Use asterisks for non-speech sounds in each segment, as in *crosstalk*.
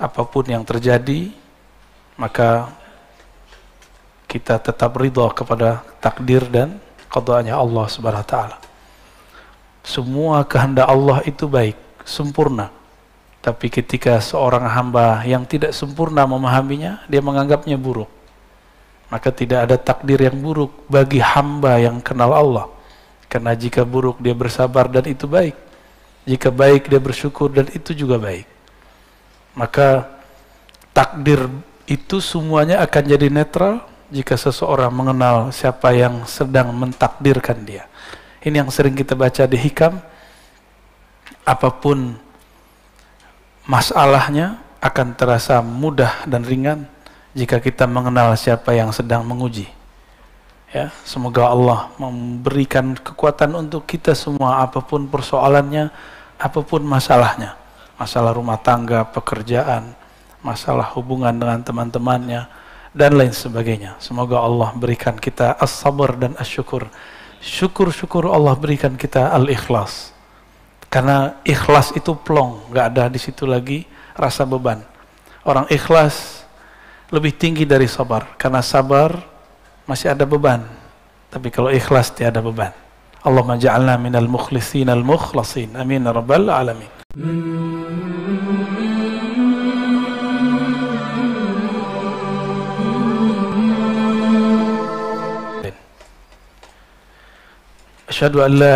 apapun yang terjadi maka kita tetap ridha kepada takdir dan qadanya Allah Subhanahu wa taala. Semua kehendak Allah itu baik, sempurna. Tapi ketika seorang hamba yang tidak sempurna memahaminya, dia menganggapnya buruk. Maka tidak ada takdir yang buruk bagi hamba yang kenal Allah. Karena jika buruk dia bersabar dan itu baik. Jika baik dia bersyukur dan itu juga baik. Maka takdir itu semuanya akan jadi netral jika seseorang mengenal siapa yang sedang mentakdirkan dia. Ini yang sering kita baca di hikam. Apapun masalahnya akan terasa mudah dan ringan jika kita mengenal siapa yang sedang menguji. Ya, semoga Allah memberikan kekuatan untuk kita semua apapun persoalannya, apapun masalahnya masalah rumah tangga, pekerjaan, masalah hubungan dengan teman-temannya, dan lain sebagainya. Semoga Allah berikan kita as-sabar dan as-syukur. Syukur-syukur Allah berikan kita al-ikhlas. Karena ikhlas itu plong, gak ada di situ lagi rasa beban. Orang ikhlas lebih tinggi dari sabar, karena sabar masih ada beban. Tapi kalau ikhlas tiada beban. Allah ja'alna minal mukhlisin al-mukhlasin. Amin. Ya rabbal alamin. أشهد أن لا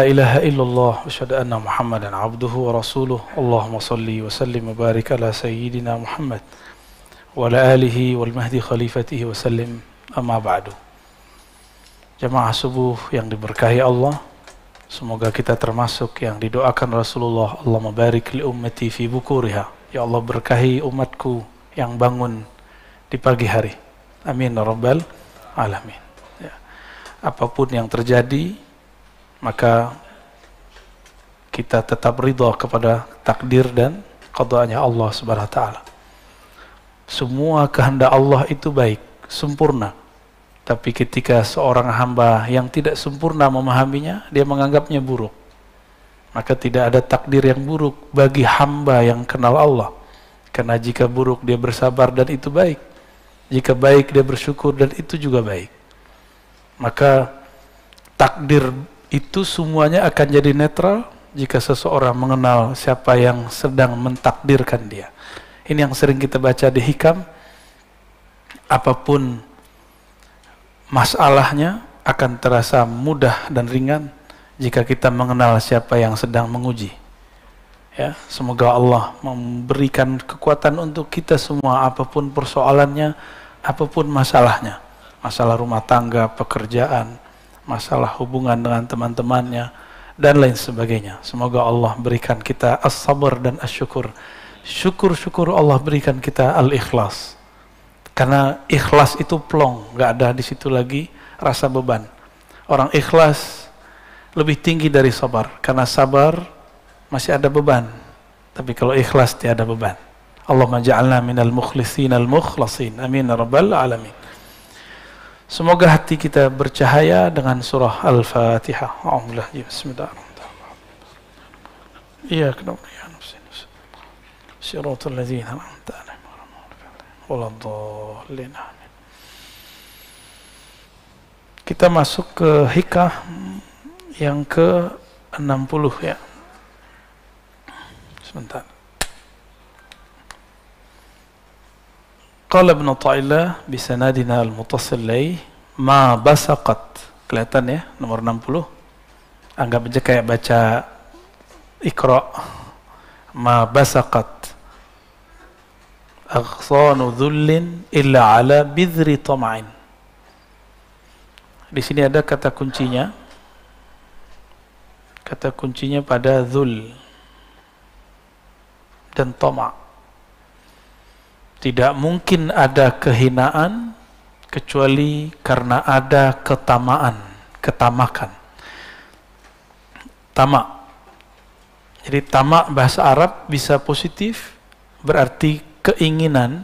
إله إلا الله وأشهد أن محمدا عبده ورسوله اللهم صل وسلم وبارك على سيدنا محمد وعلى آله والمهدي خليفته وسلم أما بعد جماعة سبوه yang diberkahi Allah Semoga kita termasuk yang didoakan Rasulullah Allah mabarik li ummati fi bukuriha. Ya Allah berkahi umatku yang bangun di pagi hari. Amin ya rabbal alamin. Ya. Apapun yang terjadi maka kita tetap ridha kepada takdir dan qadanya Allah Subhanahu wa taala. Semua kehendak Allah itu baik, sempurna. Tapi ketika seorang hamba yang tidak sempurna memahaminya, dia menganggapnya buruk. Maka tidak ada takdir yang buruk bagi hamba yang kenal Allah. Karena jika buruk dia bersabar dan itu baik. Jika baik dia bersyukur dan itu juga baik. Maka takdir itu semuanya akan jadi netral jika seseorang mengenal siapa yang sedang mentakdirkan dia. Ini yang sering kita baca di hikam. Apapun masalahnya akan terasa mudah dan ringan jika kita mengenal siapa yang sedang menguji. Ya, semoga Allah memberikan kekuatan untuk kita semua apapun persoalannya, apapun masalahnya. Masalah rumah tangga, pekerjaan, masalah hubungan dengan teman-temannya dan lain sebagainya. Semoga Allah berikan kita as-sabar dan as-syukur. Syukur-syukur Allah berikan kita al-ikhlas. Karena ikhlas itu plong, nggak ada di situ lagi rasa beban. Orang ikhlas lebih tinggi dari sabar, karena sabar masih ada beban. Tapi kalau ikhlas tiada beban. Allahumma ja'alna minal mukhlisin al mukhlasin. Amin ya rabbal alamin. Semoga hati kita bercahaya dengan surah Al-Fatihah. Alhamdulillah. Ya, bismillahirrahmanirrahim. Iya, kenapa ya nafsi. Siratul ladzina an'amta wala dhalin. Kita masuk ke hikah yang ke 60 ya. Sebentar. Qala Ibn Ta'illah bisanadina al-mutasil laih ma basaqat. Kelihatan ya nomor 60. Anggap aja kayak baca ikra ma basaqat aghsanu dhullin illa ala bidhri tam'in. Di sini ada kata kuncinya. Kata kuncinya pada zul dan tama'. Tidak mungkin ada kehinaan kecuali karena ada ketamaan, ketamakan. Tamak. Jadi tamak bahasa Arab bisa positif berarti keinginan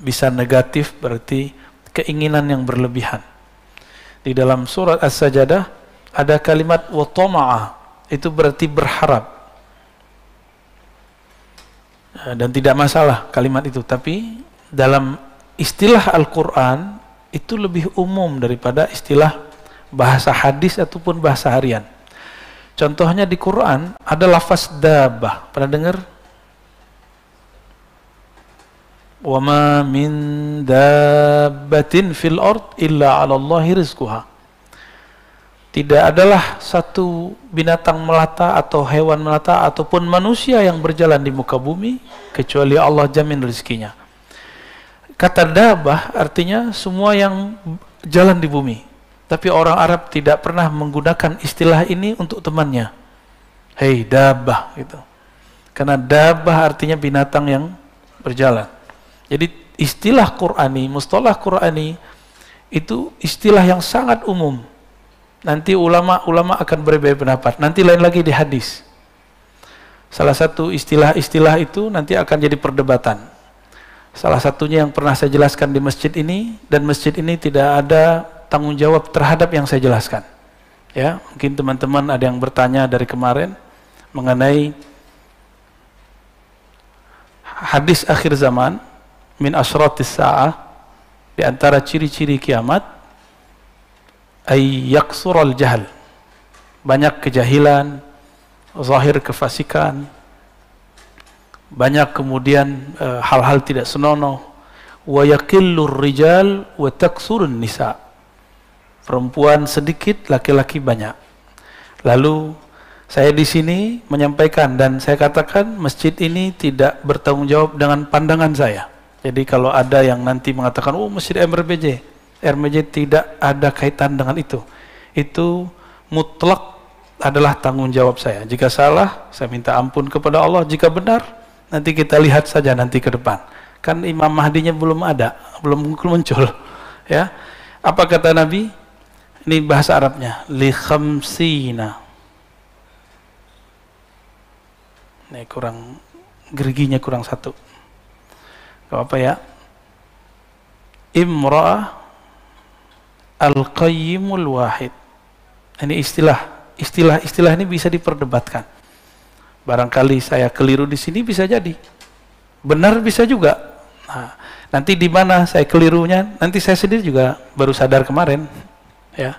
bisa negatif berarti keinginan yang berlebihan. Di dalam surat As-Sajdah ada kalimat wa itu berarti berharap. Eh, dan tidak masalah kalimat itu, tapi dalam istilah Al-Qur'an itu lebih umum daripada istilah bahasa hadis ataupun bahasa harian. Contohnya di Quran ada lafaz dabah. Pernah dengar? وَمَا مِنْ دَابَّةٍ فِي الْأَرْضِ إِلَّا عَلَى اللَّهِ Tidak adalah satu binatang melata atau hewan melata ataupun manusia yang berjalan di muka bumi kecuali Allah jamin rezekinya. Kata dabah artinya semua yang jalan di bumi. Tapi orang Arab tidak pernah menggunakan istilah ini untuk temannya. Hei dabah gitu. Karena dabah artinya binatang yang berjalan. Jadi istilah Qur'ani, mustalah Qur'ani itu istilah yang sangat umum. Nanti ulama-ulama akan berbeda pendapat. Nanti lain lagi di hadis. Salah satu istilah-istilah itu nanti akan jadi perdebatan. Salah satunya yang pernah saya jelaskan di masjid ini dan masjid ini tidak ada tanggung jawab terhadap yang saya jelaskan. Ya, mungkin teman-teman ada yang bertanya dari kemarin mengenai hadis akhir zaman min asratis sa'ah di antara ciri-ciri kiamat ay yaksural jahal banyak kejahilan zahir kefasikan banyak kemudian e, hal-hal uh, tidak senonoh wa yaqillur rijal wa taksurun nisa perempuan sedikit laki-laki banyak lalu saya di sini menyampaikan dan saya katakan masjid ini tidak bertanggung jawab dengan pandangan saya jadi kalau ada yang nanti mengatakan, oh masjid MRBJ, RMJ tidak ada kaitan dengan itu. Itu mutlak adalah tanggung jawab saya. Jika salah, saya minta ampun kepada Allah. Jika benar, nanti kita lihat saja nanti ke depan. Kan Imam Mahdinya belum ada, belum muncul. *laughs* Ya, apa kata Nabi? Ini bahasa Arabnya, li khamsina. Ini kurang geriginya kurang satu. Gak apa ya? Imra'ah al-qayyimul wahid. Ini istilah, istilah-istilah ini bisa diperdebatkan. Barangkali saya keliru di sini bisa jadi. Benar bisa juga. Nah, nanti di mana saya kelirunya, nanti saya sendiri juga baru sadar kemarin. Ya.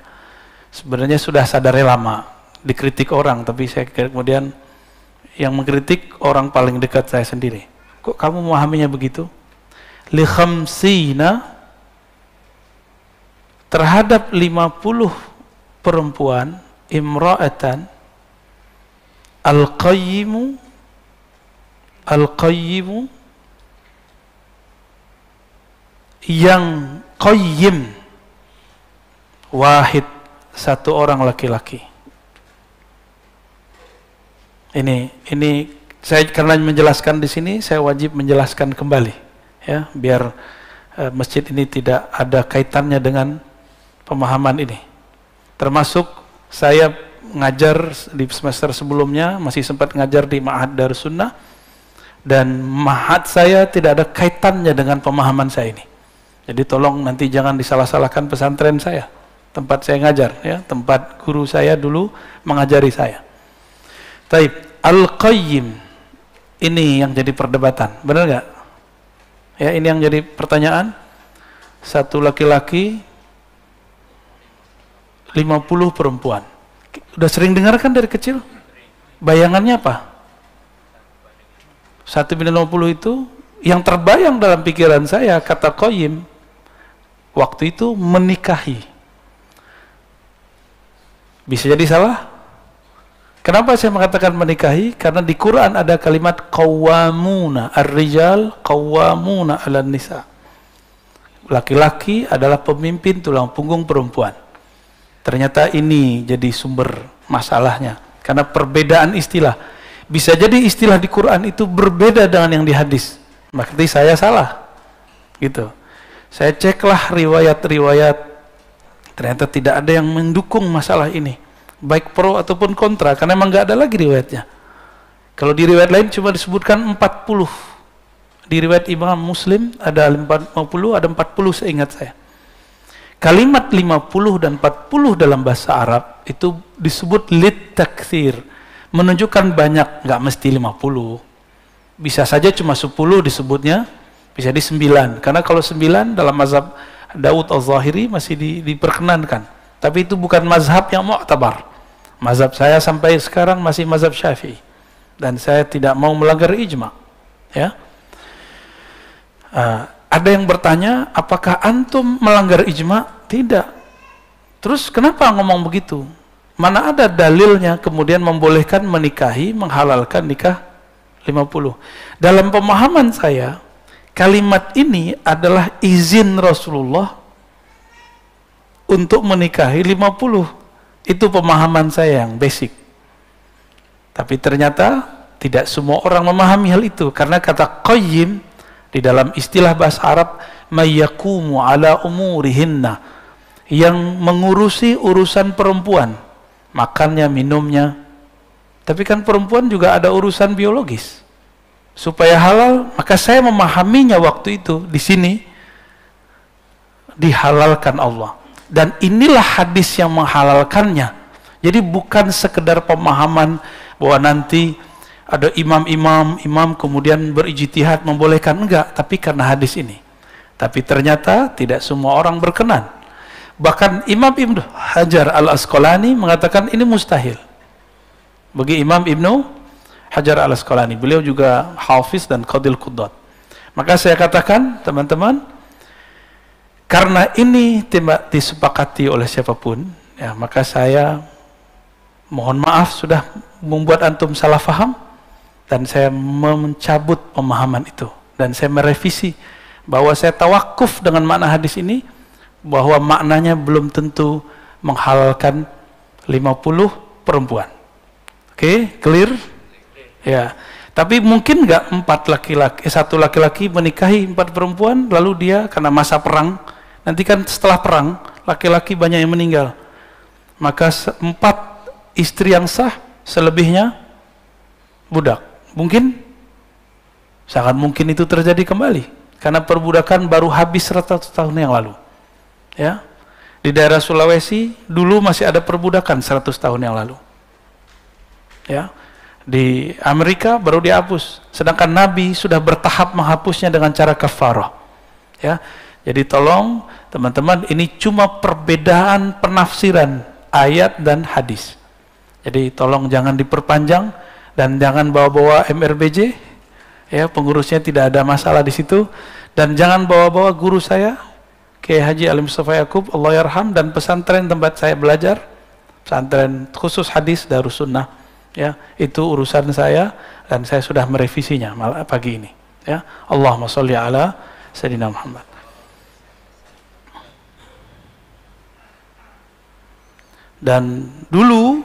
Sebenarnya sudah sadarnya lama, dikritik orang, tapi saya kemudian yang mengkritik orang paling dekat saya sendiri. Kok kamu memahaminya begitu? Lihamsina terhadap terhadap 50 perempuan imra'atan al-qayyimu al-qayyimu yang qayyim wahid satu orang laki-laki ini ini saya karena menjelaskan di sini saya wajib menjelaskan kembali ya biar e, masjid ini tidak ada kaitannya dengan pemahaman ini. Termasuk saya ngajar di semester sebelumnya masih sempat ngajar di Ma'had Darussunnah dan Ma'had saya tidak ada kaitannya dengan pemahaman saya ini. Jadi tolong nanti jangan disalah-salahkan pesantren saya, tempat saya ngajar ya, tempat guru saya dulu mengajari saya. Taib Al-Qayyim ini yang jadi perdebatan, benar nggak? Ya, ini yang jadi pertanyaan. Satu laki-laki 50 perempuan. Udah sering dengar kan dari kecil? Bayangannya apa? Satu lima 50 itu yang terbayang dalam pikiran saya kata Koyim waktu itu menikahi. Bisa jadi salah? Kenapa saya mengatakan menikahi? Karena di Quran ada kalimat qawwamuna, ar-rijal qawwamuna nisa. Laki-laki adalah pemimpin tulang punggung perempuan. Ternyata ini jadi sumber masalahnya karena perbedaan istilah. Bisa jadi istilah di Quran itu berbeda dengan yang di hadis. Berarti saya salah. Gitu. Saya ceklah riwayat-riwayat ternyata tidak ada yang mendukung masalah ini baik pro ataupun kontra karena emang nggak ada lagi riwayatnya kalau di riwayat lain cuma disebutkan 40 di riwayat Imam Muslim ada 50 ada 40 saya ingat saya kalimat 50 dan 40 dalam bahasa Arab itu disebut lit takthir menunjukkan banyak nggak mesti 50 bisa saja cuma 10 disebutnya bisa di 9 karena kalau 9 dalam mazhab Daud al-Zahiri masih di, diperkenankan tapi itu bukan mazhab yang mu'tabar Mazhab saya sampai sekarang masih mazhab Syafi'i dan saya tidak mau melanggar ijma. Ya. Uh, ada yang bertanya, apakah antum melanggar ijma? Tidak. Terus kenapa ngomong begitu? Mana ada dalilnya kemudian membolehkan menikahi, menghalalkan nikah 50. Dalam pemahaman saya, kalimat ini adalah izin Rasulullah untuk menikahi 50 itu pemahaman saya yang basic. Tapi ternyata tidak semua orang memahami hal itu karena kata qayyim di dalam istilah bahasa Arab mayakumu ala umurihinna yang mengurusi urusan perempuan, makannya, minumnya. Tapi kan perempuan juga ada urusan biologis. Supaya halal, maka saya memahaminya waktu itu di sini dihalalkan Allah. Dan inilah hadis yang menghalalkannya. Jadi bukan sekedar pemahaman bahwa nanti ada imam-imam, imam kemudian berijtihad membolehkan enggak, tapi karena hadis ini. Tapi ternyata tidak semua orang berkenan. Bahkan Imam Ibnu Hajar Al-Asqalani mengatakan ini mustahil. Bagi Imam Ibnu Hajar Al-Asqalani, beliau juga hafiz dan qadil kudat. Maka saya katakan, teman-teman, karena ini tidak disepakati oleh siapapun, ya, maka saya mohon maaf sudah membuat antum salah faham dan saya mencabut pemahaman itu dan saya merevisi bahwa saya tawakuf dengan makna hadis ini bahwa maknanya belum tentu menghalalkan 50 perempuan. Oke, okay, clear? Ya. Tapi mungkin nggak empat laki-laki, eh, satu laki-laki menikahi empat perempuan, lalu dia karena masa perang, Nanti kan setelah perang, laki-laki banyak yang meninggal. Maka empat istri yang sah, selebihnya budak. Mungkin, sangat mungkin itu terjadi kembali. Karena perbudakan baru habis 100 tahun yang lalu. Ya, di daerah Sulawesi dulu masih ada perbudakan 100 tahun yang lalu. Ya. Di Amerika baru dihapus. Sedangkan Nabi sudah bertahap menghapusnya dengan cara kafarah. Ya. Jadi tolong teman-teman ini cuma perbedaan penafsiran ayat dan hadis. Jadi tolong jangan diperpanjang dan jangan bawa-bawa MRBJ. Ya, pengurusnya tidak ada masalah di situ dan jangan bawa-bawa guru saya Kiai Haji Alim Mustafa Yaqub, Allah yarham dan pesantren tempat saya belajar, pesantren khusus hadis Darus Sunnah. Ya, itu urusan saya dan saya sudah merevisinya malah pagi ini. Ya, Allahumma sholli ala sayyidina Muhammad. Dan dulu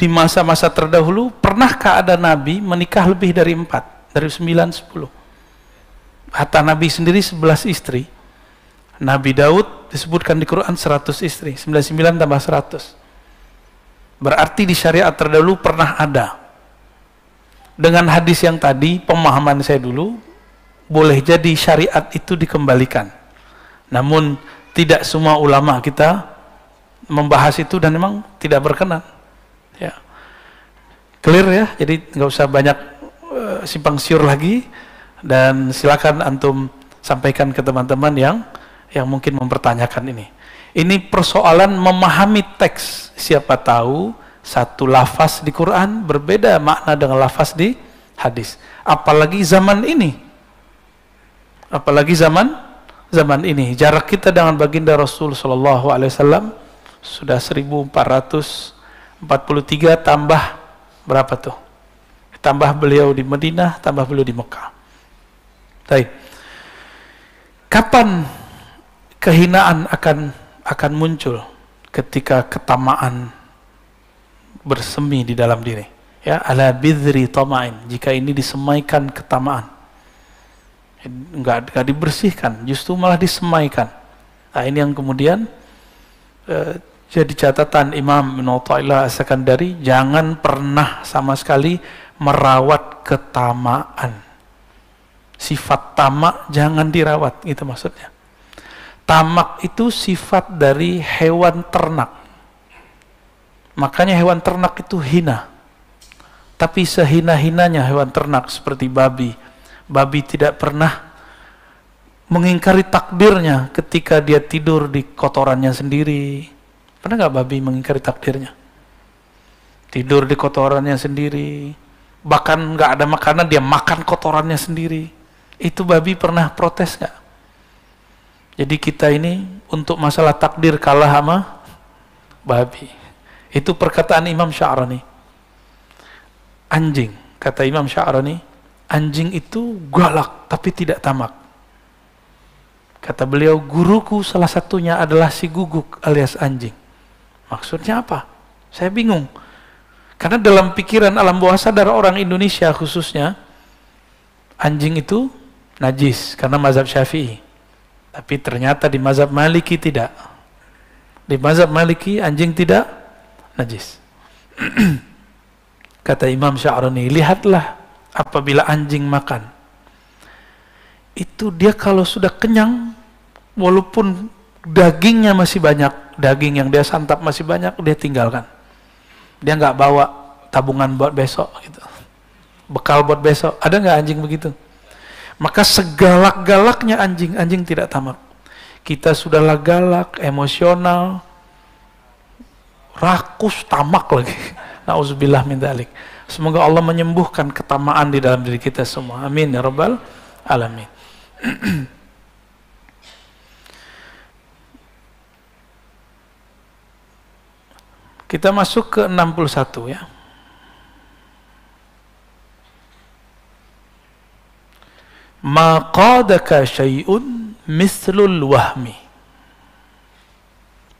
di masa-masa terdahulu pernahkah ada nabi menikah lebih dari empat dari sembilan sepuluh? Hatta nabi sendiri sebelas istri. Nabi Daud disebutkan di Quran seratus istri, sembilan sembilan tambah seratus. Berarti di syariat terdahulu pernah ada. Dengan hadis yang tadi, pemahaman saya dulu, boleh jadi syariat itu dikembalikan. Namun tidak semua ulama kita membahas itu dan memang tidak berkenan. Ya. Clear ya, jadi nggak usah banyak uh, simpang siur lagi dan silakan antum sampaikan ke teman-teman yang yang mungkin mempertanyakan ini. Ini persoalan memahami teks. Siapa tahu satu lafaz di Quran berbeda makna dengan lafaz di hadis. Apalagi zaman ini. Apalagi zaman zaman ini. Jarak kita dengan baginda Rasul Shallallahu Alaihi Wasallam sudah 1443 tambah berapa tuh? Tambah beliau di Medina tambah beliau di Mekah. Tapi Kapan kehinaan akan akan muncul ketika ketamaan bersemi di dalam diri? Ya, ala bidri tamain. Jika ini disemaikan ketamaan. Enggak, enggak dibersihkan, justru malah disemaikan. Nah, ini yang kemudian eh, jadi catatan Imam Ibn Ta'illah dari jangan pernah sama sekali merawat ketamaan. Sifat tamak jangan dirawat, itu maksudnya. Tamak itu sifat dari hewan ternak. Makanya hewan ternak itu hina. Tapi sehina-hinanya hewan ternak seperti babi. Babi tidak pernah mengingkari takdirnya ketika dia tidur di kotorannya sendiri, Pernah nggak babi mengingkari takdirnya? Tidur di kotorannya sendiri, bahkan nggak ada makanan dia makan kotorannya sendiri. Itu babi pernah protes nggak? Jadi kita ini untuk masalah takdir kalah sama babi. Itu perkataan Imam Sya'rani. Anjing, kata Imam Sya'rani, anjing itu galak tapi tidak tamak. Kata beliau, guruku salah satunya adalah si guguk alias anjing. Maksudnya apa? Saya bingung. Karena dalam pikiran alam bawah sadar orang Indonesia khususnya, anjing itu najis karena mazhab syafi'i. Tapi ternyata di mazhab maliki tidak. Di mazhab maliki anjing tidak najis. *clears throat* Kata Imam Sya'rani, lihatlah apabila anjing makan. Itu dia kalau sudah kenyang, walaupun dagingnya masih banyak, daging yang dia santap masih banyak dia tinggalkan dia nggak bawa tabungan buat besok gitu bekal buat besok ada nggak anjing begitu maka segalak-galaknya anjing anjing tidak tamak kita sudahlah galak emosional rakus tamak lagi *laughs* nauzubillah min dalik semoga Allah menyembuhkan ketamaan di dalam diri kita semua amin ya rabbal alamin *clears throat* Kita masuk ke 61 ya. Ma qadaka syai'un mislul wahmi.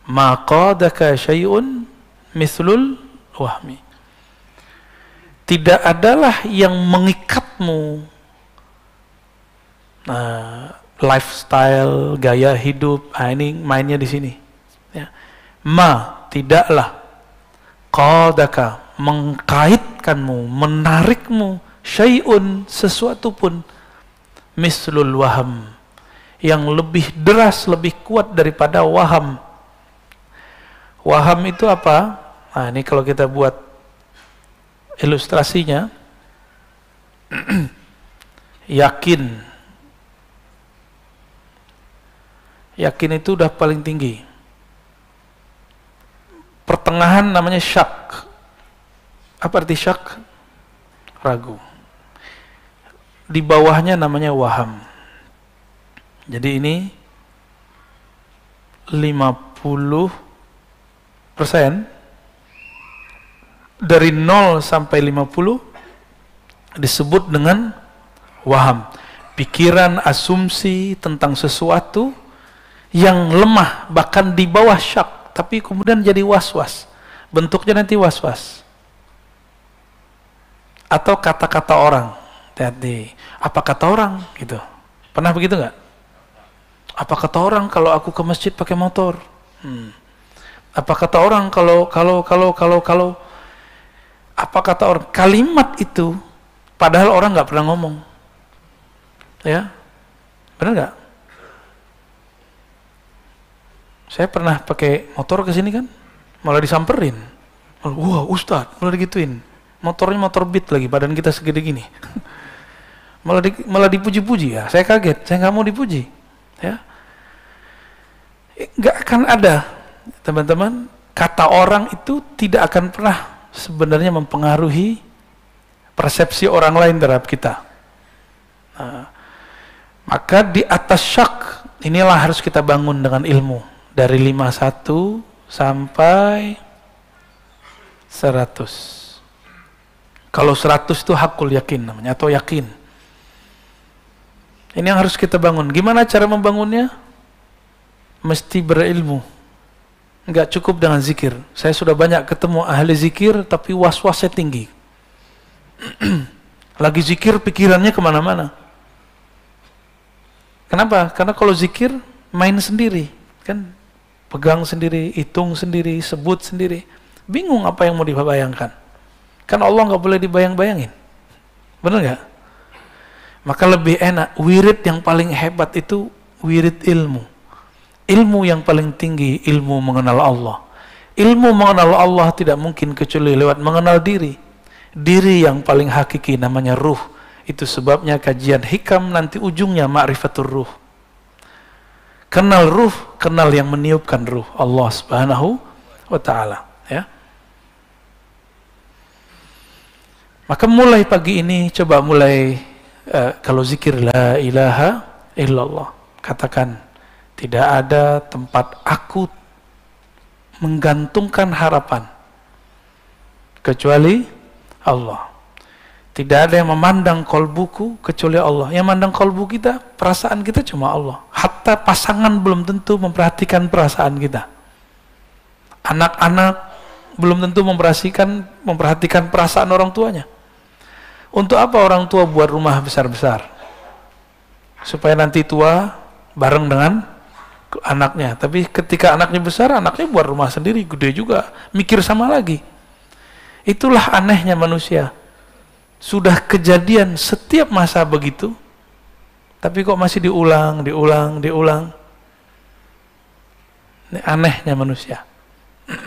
Ma qadaka syai'un mislul wahmi. Tidak adalah yang mengikatmu nah, lifestyle, gaya hidup, nah, ini mainnya di sini. Ya. Ma, tidaklah qadaka mengkaitkanmu, menarikmu syai'un sesuatu pun mislul waham yang lebih deras, lebih kuat daripada waham. Waham itu apa? Nah, ini kalau kita buat ilustrasinya *clears throat* yakin yakin itu udah paling tinggi kelemahan namanya syak. Apa arti syak? Ragu. Di bawahnya namanya waham. Jadi ini 50 persen dari 0 sampai 50 disebut dengan waham. Pikiran asumsi tentang sesuatu yang lemah bahkan di bawah syak tapi kemudian jadi was-was bentuknya nanti was-was. Atau kata-kata orang. Tadi Apa kata orang? Gitu. Pernah begitu nggak? Apa kata orang kalau aku ke masjid pakai motor? Hmm. Apa kata orang kalau kalau kalau kalau kalau apa kata orang? Kalimat itu padahal orang nggak pernah ngomong. Ya, benar nggak? Saya pernah pakai motor ke sini kan? malah disamperin wah Ustadz, malah digituin motornya motor beat lagi badan kita segede gini *laughs* malah di, malah dipuji-puji ya saya kaget saya nggak mau dipuji ya nggak akan ada teman-teman kata orang itu tidak akan pernah sebenarnya mempengaruhi persepsi orang lain terhadap kita nah, maka di atas syak inilah harus kita bangun dengan ilmu dari lima satu sampai 100. Kalau 100 itu hakul yakin namanya atau yakin. Ini yang harus kita bangun. Gimana cara membangunnya? Mesti berilmu. Enggak cukup dengan zikir. Saya sudah banyak ketemu ahli zikir tapi was-wasnya tinggi. *clears throat* Lagi zikir pikirannya kemana-mana. Kenapa? Karena kalau zikir main sendiri. Kan pegang sendiri, hitung sendiri, sebut sendiri. Bingung apa yang mau dibayangkan. Kan Allah nggak boleh dibayang-bayangin. Benar nggak? Maka lebih enak, wirid yang paling hebat itu wirid ilmu. Ilmu yang paling tinggi, ilmu mengenal Allah. Ilmu mengenal Allah tidak mungkin kecuali lewat mengenal diri. Diri yang paling hakiki namanya ruh. Itu sebabnya kajian hikam nanti ujungnya ma'rifatul ruh. Kenal ruh, kenal yang meniupkan ruh Allah Subhanahu wa taala, ya. Maka mulai pagi ini coba mulai uh, kalau zikir la ilaha illallah. Katakan tidak ada tempat aku menggantungkan harapan kecuali Allah. Tidak ada yang memandang kolbuku kecuali Allah. Yang memandang kolbu kita, perasaan kita cuma Allah. Hatta pasangan belum tentu memperhatikan perasaan kita. Anak-anak belum tentu memperhatikan memperhatikan perasaan orang tuanya. Untuk apa orang tua buat rumah besar-besar? Supaya nanti tua bareng dengan anaknya. Tapi ketika anaknya besar, anaknya buat rumah sendiri, gede juga. Mikir sama lagi. Itulah anehnya manusia sudah kejadian setiap masa begitu, tapi kok masih diulang, diulang, diulang. Ini anehnya manusia. *clears throat*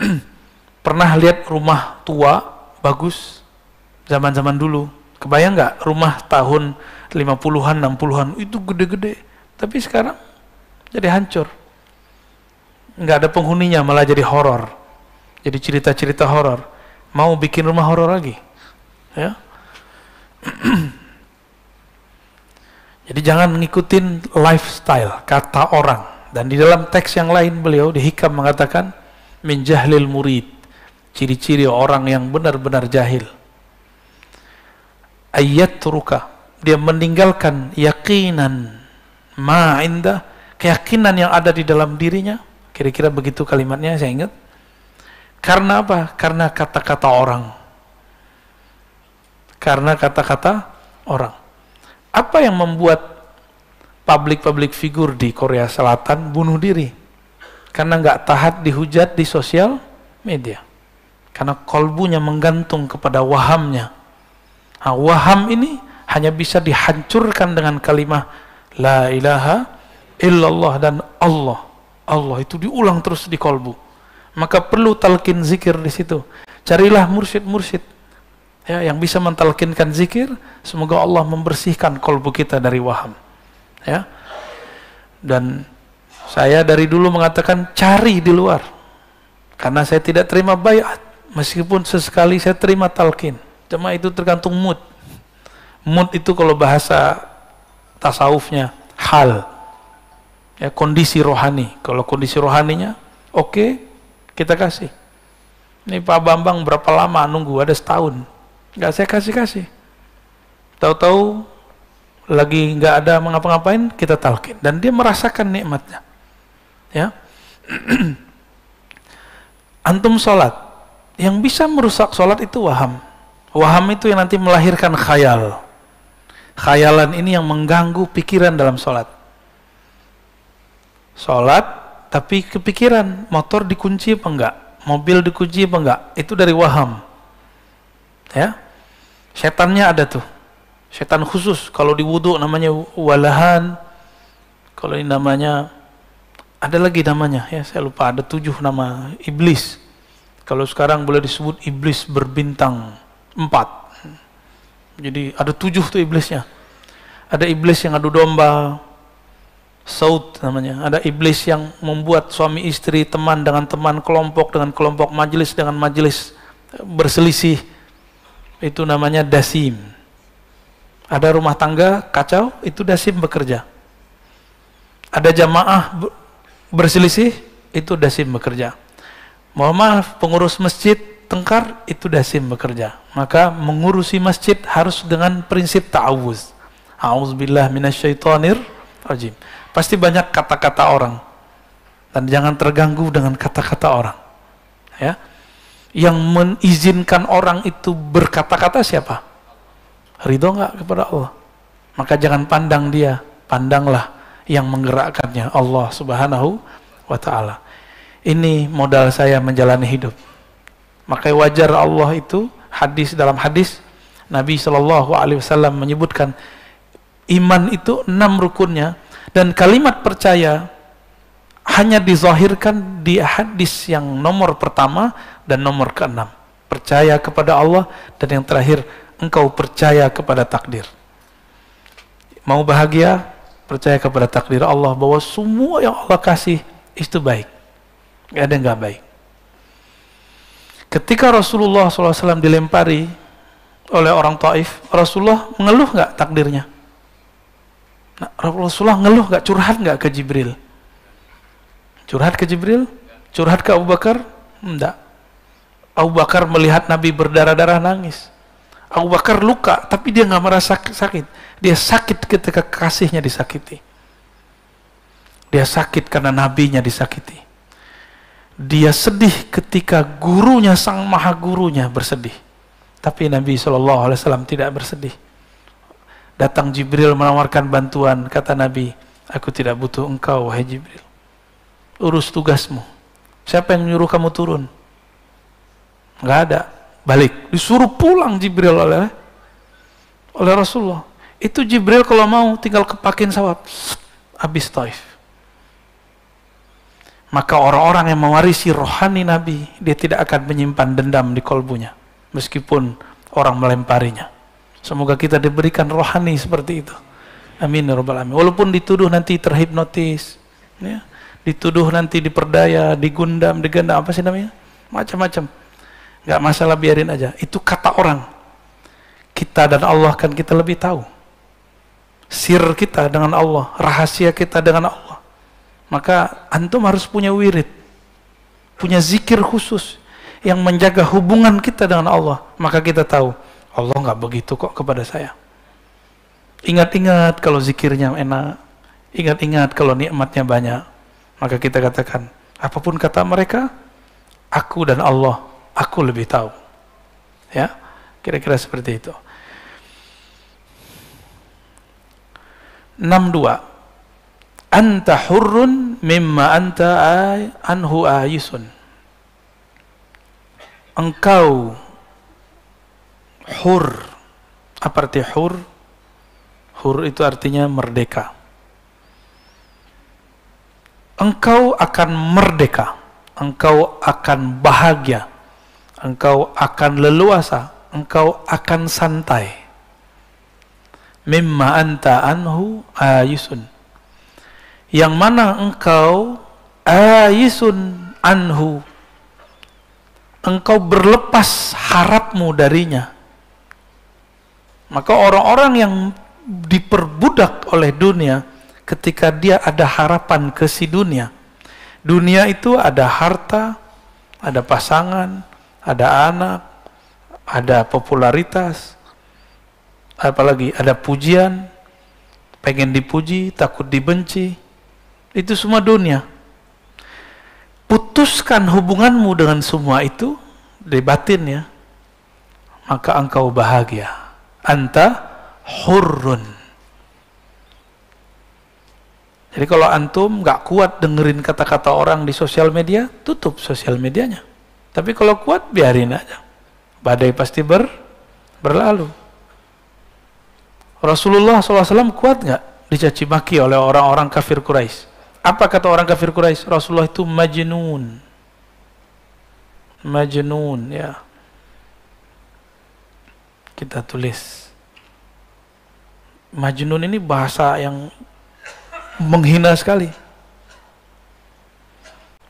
Pernah lihat rumah tua, bagus, zaman-zaman dulu. Kebayang nggak rumah tahun 50-an, 60-an, itu gede-gede. Tapi sekarang jadi hancur. Nggak ada penghuninya, malah jadi horor. Jadi cerita-cerita horor. Mau bikin rumah horor lagi. Ya, *clears throat* Jadi jangan ngikutin lifestyle kata orang. Dan di dalam teks yang lain beliau di hikam mengatakan min jahlil murid. Ciri-ciri orang yang benar-benar jahil. Ayat ruka. Dia meninggalkan yakinan indah Keyakinan yang ada di dalam dirinya. Kira-kira begitu kalimatnya saya ingat. Karena apa? Karena kata-kata orang karena kata-kata orang. Apa yang membuat publik-publik figur di Korea Selatan bunuh diri? Karena nggak tahan dihujat di sosial media. Karena kolbunya menggantung kepada wahamnya. Nah, waham ini hanya bisa dihancurkan dengan kalimat La ilaha illallah dan Allah. Allah itu diulang terus di kolbu. Maka perlu talkin zikir di situ. Carilah mursyid-mursyid ya, yang bisa mentalkinkan zikir, semoga Allah membersihkan kolbu kita dari waham. Ya. Dan saya dari dulu mengatakan cari di luar. Karena saya tidak terima bayat. Meskipun sesekali saya terima talkin. Cuma itu tergantung mood. Mood itu kalau bahasa tasawufnya hal. Ya, kondisi rohani. Kalau kondisi rohaninya oke, okay, kita kasih. Ini Pak Bambang berapa lama nunggu? Ada setahun nggak saya kasih kasih tahu-tahu lagi nggak ada mengapa-ngapain kita talkin dan dia merasakan nikmatnya ya *clears throat* antum sholat yang bisa merusak sholat itu waham waham itu yang nanti melahirkan khayal khayalan ini yang mengganggu pikiran dalam sholat sholat tapi kepikiran motor dikunci apa enggak mobil dikunci apa enggak itu dari waham Ya. Setannya ada tuh. Setan khusus kalau di wudhu namanya walahan. Kalau ini namanya ada lagi namanya ya saya lupa ada tujuh nama iblis. Kalau sekarang boleh disebut iblis berbintang empat. Jadi ada tujuh tuh iblisnya. Ada iblis yang adu domba, Saud namanya. Ada iblis yang membuat suami istri, teman dengan teman, kelompok dengan kelompok, majelis dengan majelis berselisih itu namanya dasim. Ada rumah tangga kacau, itu dasim bekerja. Ada jamaah berselisih, itu dasim bekerja. Mohon maaf, pengurus masjid tengkar, itu dasim bekerja. Maka mengurusi masjid harus dengan prinsip ta'awuz. A'udzubillah minasyaitonir rajim. Pasti banyak kata-kata orang. Dan jangan terganggu dengan kata-kata orang. Ya. Yang mengizinkan orang itu berkata-kata siapa? Ridho nggak kepada Allah? Maka jangan pandang dia, pandanglah yang menggerakkannya Allah Subhanahu wa taala. Ini modal saya menjalani hidup. Maka wajar Allah itu hadis dalam hadis Nabi Shallallahu alaihi wasallam menyebutkan iman itu enam rukunnya dan kalimat percaya hanya dizahirkan di hadis yang nomor pertama dan nomor keenam. Percaya kepada Allah dan yang terakhir engkau percaya kepada takdir. Mau bahagia? Percaya kepada takdir Allah bahwa semua yang Allah kasih itu baik. Gak ada yang gak baik. Ketika Rasulullah SAW dilempari oleh orang Taif, Rasulullah mengeluh nggak takdirnya? Nah, Rasulullah ngeluh nggak curhat nggak ke Jibril? Curhat ke Jibril? Curhat ke Abu Bakar? Enggak. Abu Bakar melihat Nabi berdarah-darah nangis. Abu Bakar luka, tapi dia nggak merasa sakit. Dia sakit ketika kasihnya disakiti. Dia sakit karena nabinya disakiti. Dia sedih ketika gurunya, sang maha gurunya bersedih. Tapi Nabi Shallallahu Alaihi Wasallam tidak bersedih. Datang Jibril menawarkan bantuan, kata Nabi, aku tidak butuh engkau, wahai Jibril urus tugasmu. Siapa yang nyuruh kamu turun? Gak ada. Balik. Disuruh pulang Jibril oleh oleh Rasulullah. Itu Jibril kalau mau tinggal kepakin sawat. Habis taif. Maka orang-orang yang mewarisi rohani Nabi, dia tidak akan menyimpan dendam di kolbunya. Meskipun orang melemparinya. Semoga kita diberikan rohani seperti itu. Amin. Ya Walaupun dituduh nanti terhipnotis. Ya dituduh nanti diperdaya, digundam, digendam, apa sih namanya? Macam-macam. Gak masalah biarin aja. Itu kata orang. Kita dan Allah kan kita lebih tahu. Sir kita dengan Allah, rahasia kita dengan Allah. Maka antum harus punya wirid. Punya zikir khusus yang menjaga hubungan kita dengan Allah. Maka kita tahu, Allah gak begitu kok kepada saya. Ingat-ingat kalau zikirnya enak. Ingat-ingat kalau nikmatnya banyak. Maka kita katakan, apapun kata mereka, aku dan Allah, aku lebih tahu. Ya, kira-kira seperti itu. 62 anta hurrun mimma anta anhu ayisun engkau hur apa arti hur hur itu artinya merdeka engkau akan merdeka, engkau akan bahagia, engkau akan leluasa, engkau akan santai. Mimma anta anhu ayisun. Yang mana engkau ayisun anhu. Engkau berlepas harapmu darinya. Maka orang-orang yang diperbudak oleh dunia, ketika dia ada harapan ke si dunia. Dunia itu ada harta, ada pasangan, ada anak, ada popularitas, apalagi ada pujian, pengen dipuji, takut dibenci. Itu semua dunia. Putuskan hubunganmu dengan semua itu di batin ya. Maka engkau bahagia. Anta hurrun. Jadi kalau antum nggak kuat dengerin kata-kata orang di sosial media, tutup sosial medianya. Tapi kalau kuat, biarin aja. Badai pasti ber berlalu. Rasulullah SAW kuat nggak dicaci maki oleh orang-orang kafir Quraisy? Apa kata orang kafir Quraisy? Rasulullah itu majnun. Majnun, ya. Kita tulis. Majnun ini bahasa yang menghina sekali.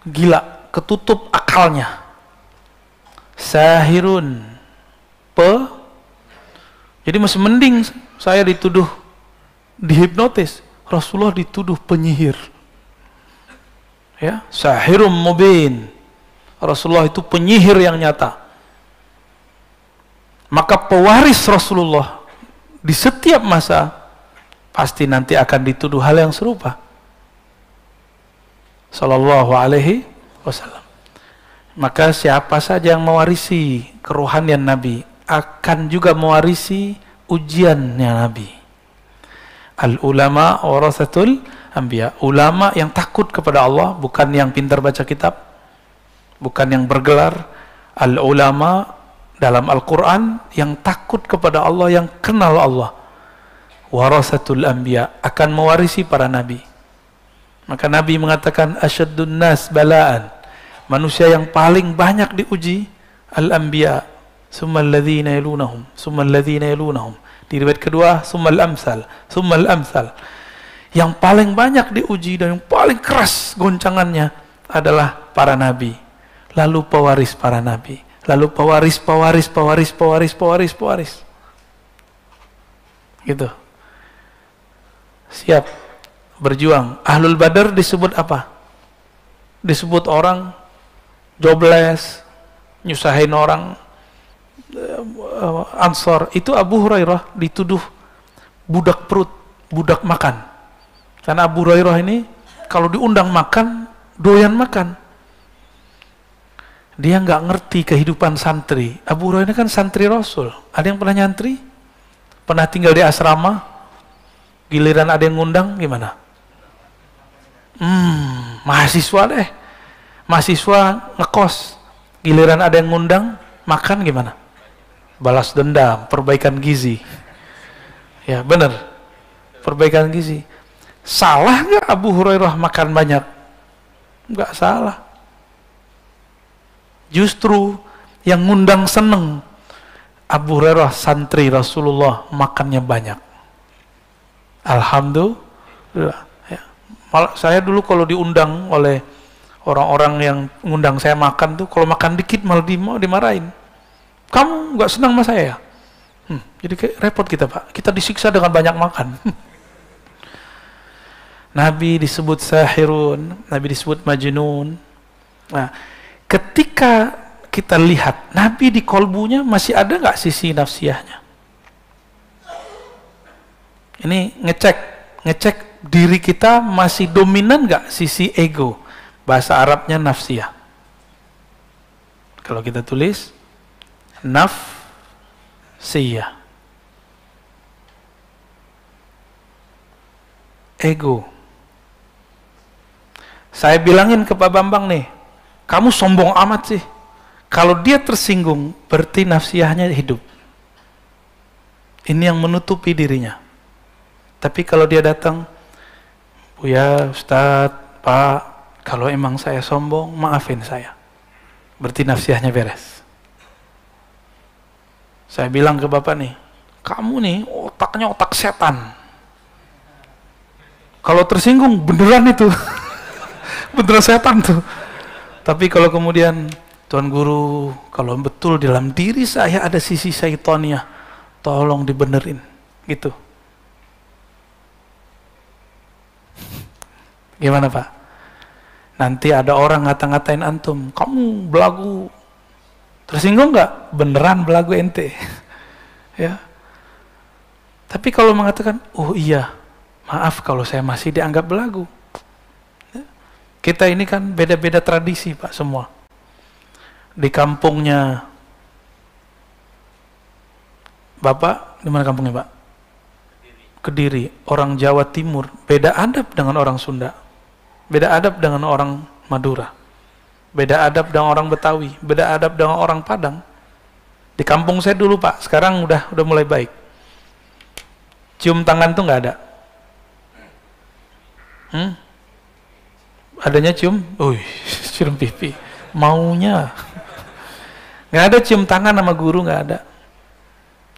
Gila, ketutup akalnya. Sahirun. Pe. Jadi masih mending saya dituduh dihipnotis. Rasulullah dituduh penyihir. Ya, sahirum mubin. Rasulullah itu penyihir yang nyata. Maka pewaris Rasulullah di setiap masa pasti nanti akan dituduh hal yang serupa. Sallallahu alaihi wasallam. Maka siapa saja yang mewarisi kerohanian Nabi akan juga mewarisi ujiannya Nabi. Al ulama warasatul anbiya. Ulama yang takut kepada Allah bukan yang pintar baca kitab, bukan yang bergelar. Al ulama dalam Al-Qur'an yang takut kepada Allah, yang kenal Allah warasatul anbiya akan mewarisi para nabi. Maka nabi mengatakan asyaddun nas balaan. Manusia yang paling banyak diuji al-anbiya, summal alladhina yalunahum, summal alladhina yalunahum. Di riwayat kedua summal amsal summal amsal Yang paling banyak diuji dan yang paling keras goncangannya adalah para nabi. Lalu pewaris para nabi, lalu pewaris pewaris pewaris pewaris pewaris. pewaris. Gitu siap berjuang. Ahlul Badar disebut apa? Disebut orang jobless, nyusahin orang, eh, eh, Ansor. Itu Abu Hurairah dituduh budak perut, budak makan. Karena Abu Hurairah ini kalau diundang makan, doyan makan. Dia nggak ngerti kehidupan santri. Abu Hurairah kan santri Rasul. Ada yang pernah nyantri? Pernah tinggal di asrama? Giliran ada yang ngundang gimana? Hmm, mahasiswa deh. Mahasiswa ngekos. Giliran ada yang ngundang makan gimana? Balas dendam, perbaikan gizi. Ya, benar. Perbaikan gizi. Salah nggak Abu Hurairah makan banyak? Nggak salah. Justru yang ngundang seneng Abu Hurairah santri Rasulullah makannya banyak. Alhamdulillah. Ya. Malah saya dulu kalau diundang oleh orang-orang yang ngundang saya makan tuh, kalau makan dikit malah di, mau dimarahin. Kamu nggak senang sama saya ya? Hmm, jadi kayak repot kita pak. Kita disiksa dengan banyak makan. *laughs* Nabi disebut sahirun, Nabi disebut majnun. Nah, ketika kita lihat Nabi di kolbunya masih ada nggak sisi nafsiyahnya? Ini ngecek, ngecek diri kita masih dominan nggak sisi ego. Bahasa Arabnya nafsiyah. Kalau kita tulis nafsiyah. Ego. Saya bilangin ke Pak Bambang nih, kamu sombong amat sih. Kalau dia tersinggung, berarti nafsiyahnya hidup. Ini yang menutupi dirinya. Tapi kalau dia datang, Buya, Ustadz, Pak, kalau emang saya sombong, maafin saya. Berarti nafsiahnya beres. Saya bilang ke Bapak nih, kamu nih otaknya otak setan. Kalau tersinggung, beneran itu. *laughs* beneran setan tuh. Tapi kalau kemudian, Tuan Guru, kalau betul dalam diri saya ada sisi syaitonnya, tolong dibenerin. Gitu. Gimana Pak? Nanti ada orang ngata-ngatain antum, kamu belagu. Tersinggung nggak? Beneran belagu ente. *laughs* ya. Tapi kalau mengatakan, oh iya, maaf kalau saya masih dianggap belagu. Ya. Kita ini kan beda-beda tradisi Pak semua. Di kampungnya Bapak, di mana kampungnya Pak? Kediri, orang Jawa Timur, beda adab dengan orang Sunda. Beda adab dengan orang Madura. Beda adab dengan orang Betawi, beda adab dengan orang Padang. Di kampung saya dulu Pak, sekarang udah udah mulai baik. Cium tangan tuh nggak ada. Hmm? Adanya cium, uih, *laughs* cium pipi. Maunya. Nggak ada cium tangan sama guru, nggak ada.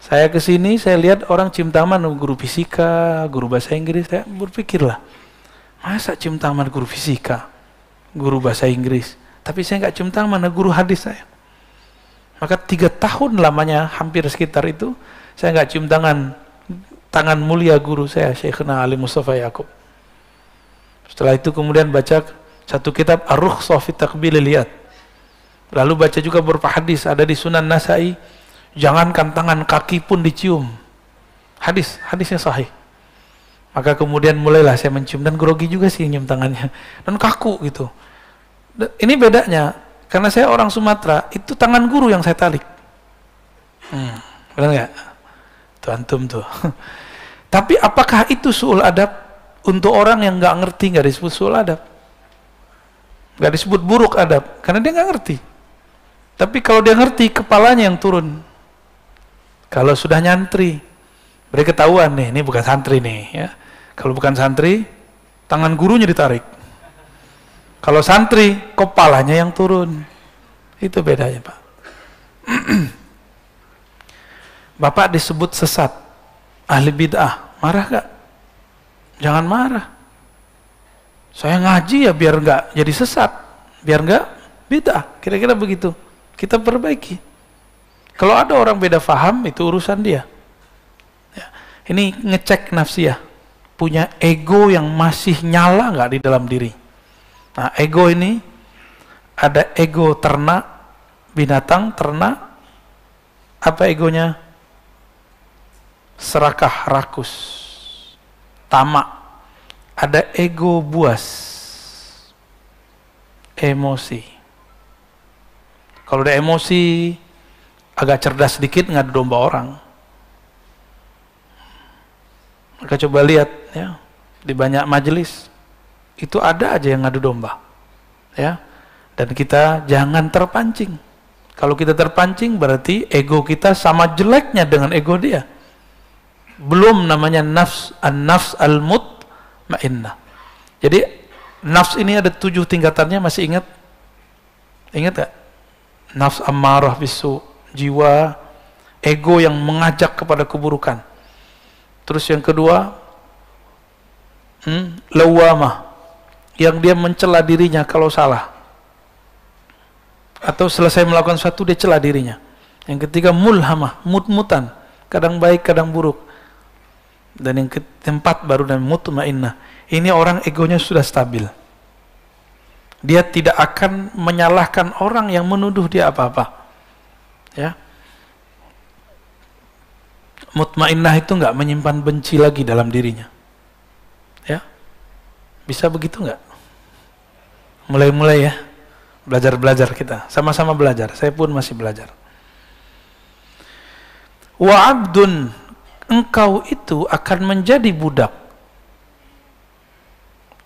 Saya kesini saya lihat orang cium tangan sama guru fisika, guru bahasa Inggris, saya berpikirlah. Masa cium tangan guru fisika, guru bahasa Inggris, tapi saya nggak cium tangan guru hadis saya. Maka tiga tahun lamanya hampir sekitar itu saya nggak cium tangan tangan mulia guru saya Syekhna Ali Mustafa Yakub. Setelah itu kemudian baca satu kitab ar Sofi fi Liat Lalu baca juga beberapa hadis ada di Sunan Nasai, jangankan tangan kaki pun dicium. Hadis, hadisnya sahih. Maka kemudian mulailah saya mencium dan grogi juga sih nyium tangannya dan kaku gitu. Ini bedanya karena saya orang Sumatera itu tangan guru yang saya tarik. Hmm, benar nggak? Tuh antum tuh. *laughs* Tapi apakah itu suul adab untuk orang yang nggak ngerti nggak disebut suul adab? Gak disebut buruk adab karena dia nggak ngerti. Tapi kalau dia ngerti kepalanya yang turun. Kalau sudah nyantri, beri ketahuan nih, ini bukan santri nih ya. Kalau bukan santri, tangan gurunya ditarik. Kalau santri, kepalanya yang turun. Itu bedanya, Pak. *clears throat* Bapak disebut sesat, ahli bid'ah, marah gak? Jangan marah. Saya ngaji ya biar gak jadi sesat, biar gak bid'ah. Kira-kira begitu. Kita perbaiki. Kalau ada orang beda faham, itu urusan dia. Ya. Ini ngecek nafsiyah punya ego yang masih nyala nggak di dalam diri. Nah, ego ini ada ego ternak binatang ternak apa egonya? Serakah rakus. Tamak. Ada ego buas. Emosi. Kalau ada emosi agak cerdas sedikit nggak ada domba orang. Maka coba lihat ya, di banyak majelis itu ada aja yang ngadu domba. Ya. Dan kita jangan terpancing. Kalau kita terpancing berarti ego kita sama jeleknya dengan ego dia. Belum namanya nafs an-nafs al-mut ma'innah. Jadi nafs ini ada tujuh tingkatannya masih ingat? Ingat gak? Nafs amarah bisu, jiwa ego yang mengajak kepada keburukan Terus yang kedua, hmm, lawamah yang dia mencela dirinya kalau salah. Atau selesai melakukan sesuatu dia celah dirinya. Yang ketiga mulhamah, mut-mutan, kadang baik kadang buruk. Dan yang keempat baru dan mutmainnah. Ini orang egonya sudah stabil. Dia tidak akan menyalahkan orang yang menuduh dia apa-apa. Ya mutmainnah itu nggak menyimpan benci lagi dalam dirinya. Ya, bisa begitu nggak? Mulai-mulai ya, belajar-belajar kita, sama-sama belajar. Saya pun masih belajar. Wa abdun, engkau itu akan menjadi budak.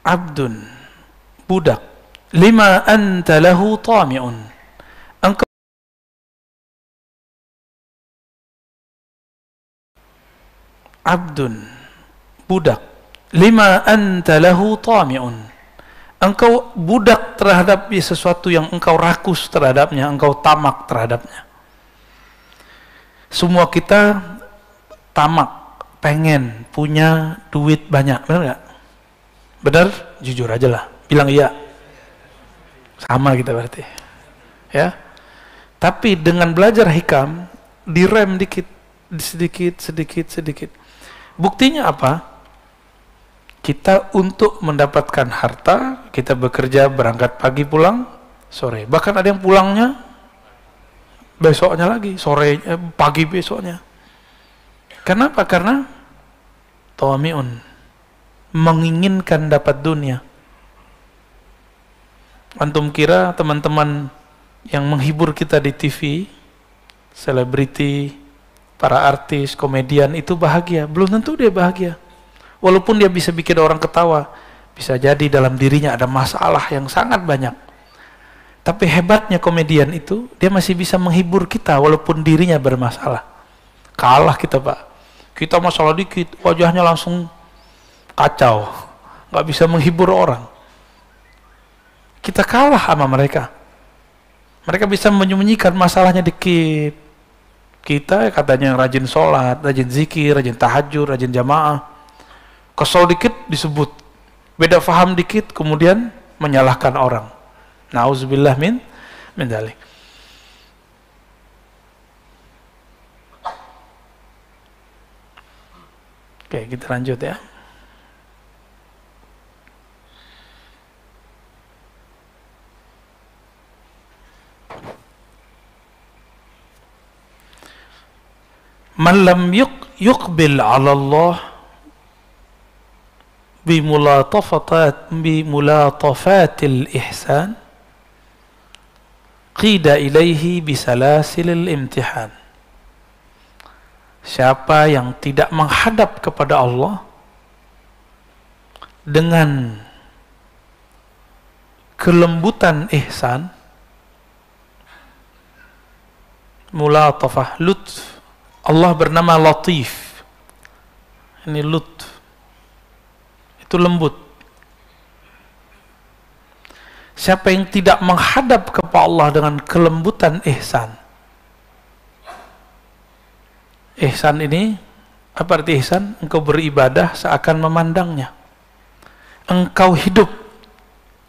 Abdun, budak. Lima anta lahu abdun budak lima anta lahu tami'un engkau budak terhadap ya, sesuatu yang engkau rakus terhadapnya engkau tamak terhadapnya semua kita tamak pengen punya duit banyak benar nggak benar jujur aja lah bilang iya sama kita berarti ya tapi dengan belajar hikam direm dikit sedikit sedikit sedikit Buktinya apa? Kita untuk mendapatkan harta, kita bekerja berangkat pagi pulang sore. Bahkan ada yang pulangnya besoknya lagi, sore eh, pagi besoknya. Kenapa? Karena tawamiun menginginkan dapat dunia. Antum kira teman-teman yang menghibur kita di TV, selebriti, para artis, komedian itu bahagia. Belum tentu dia bahagia. Walaupun dia bisa bikin orang ketawa, bisa jadi dalam dirinya ada masalah yang sangat banyak. Tapi hebatnya komedian itu, dia masih bisa menghibur kita walaupun dirinya bermasalah. Kalah kita pak. Kita masalah dikit, wajahnya langsung kacau. Gak bisa menghibur orang. Kita kalah sama mereka. Mereka bisa menyembunyikan masalahnya dikit kita katanya yang rajin sholat, rajin zikir, rajin tahajud, rajin jamaah. Kesel dikit disebut, beda faham dikit kemudian menyalahkan orang. Nauzubillah min min dalik. Oke, kita lanjut ya. Man lam yuk, yukbil ala Allah mulatafatil ihsan qida ilaihi bi بسلاسل imtihan Siapa yang tidak menghadap kepada Allah dengan kelembutan ihsan, mulatafah, lutf, Allah bernama Latif. Ini Lut. Itu lembut. Siapa yang tidak menghadap kepada Allah dengan kelembutan ihsan? Ihsan ini apa arti ihsan? Engkau beribadah seakan memandangnya. Engkau hidup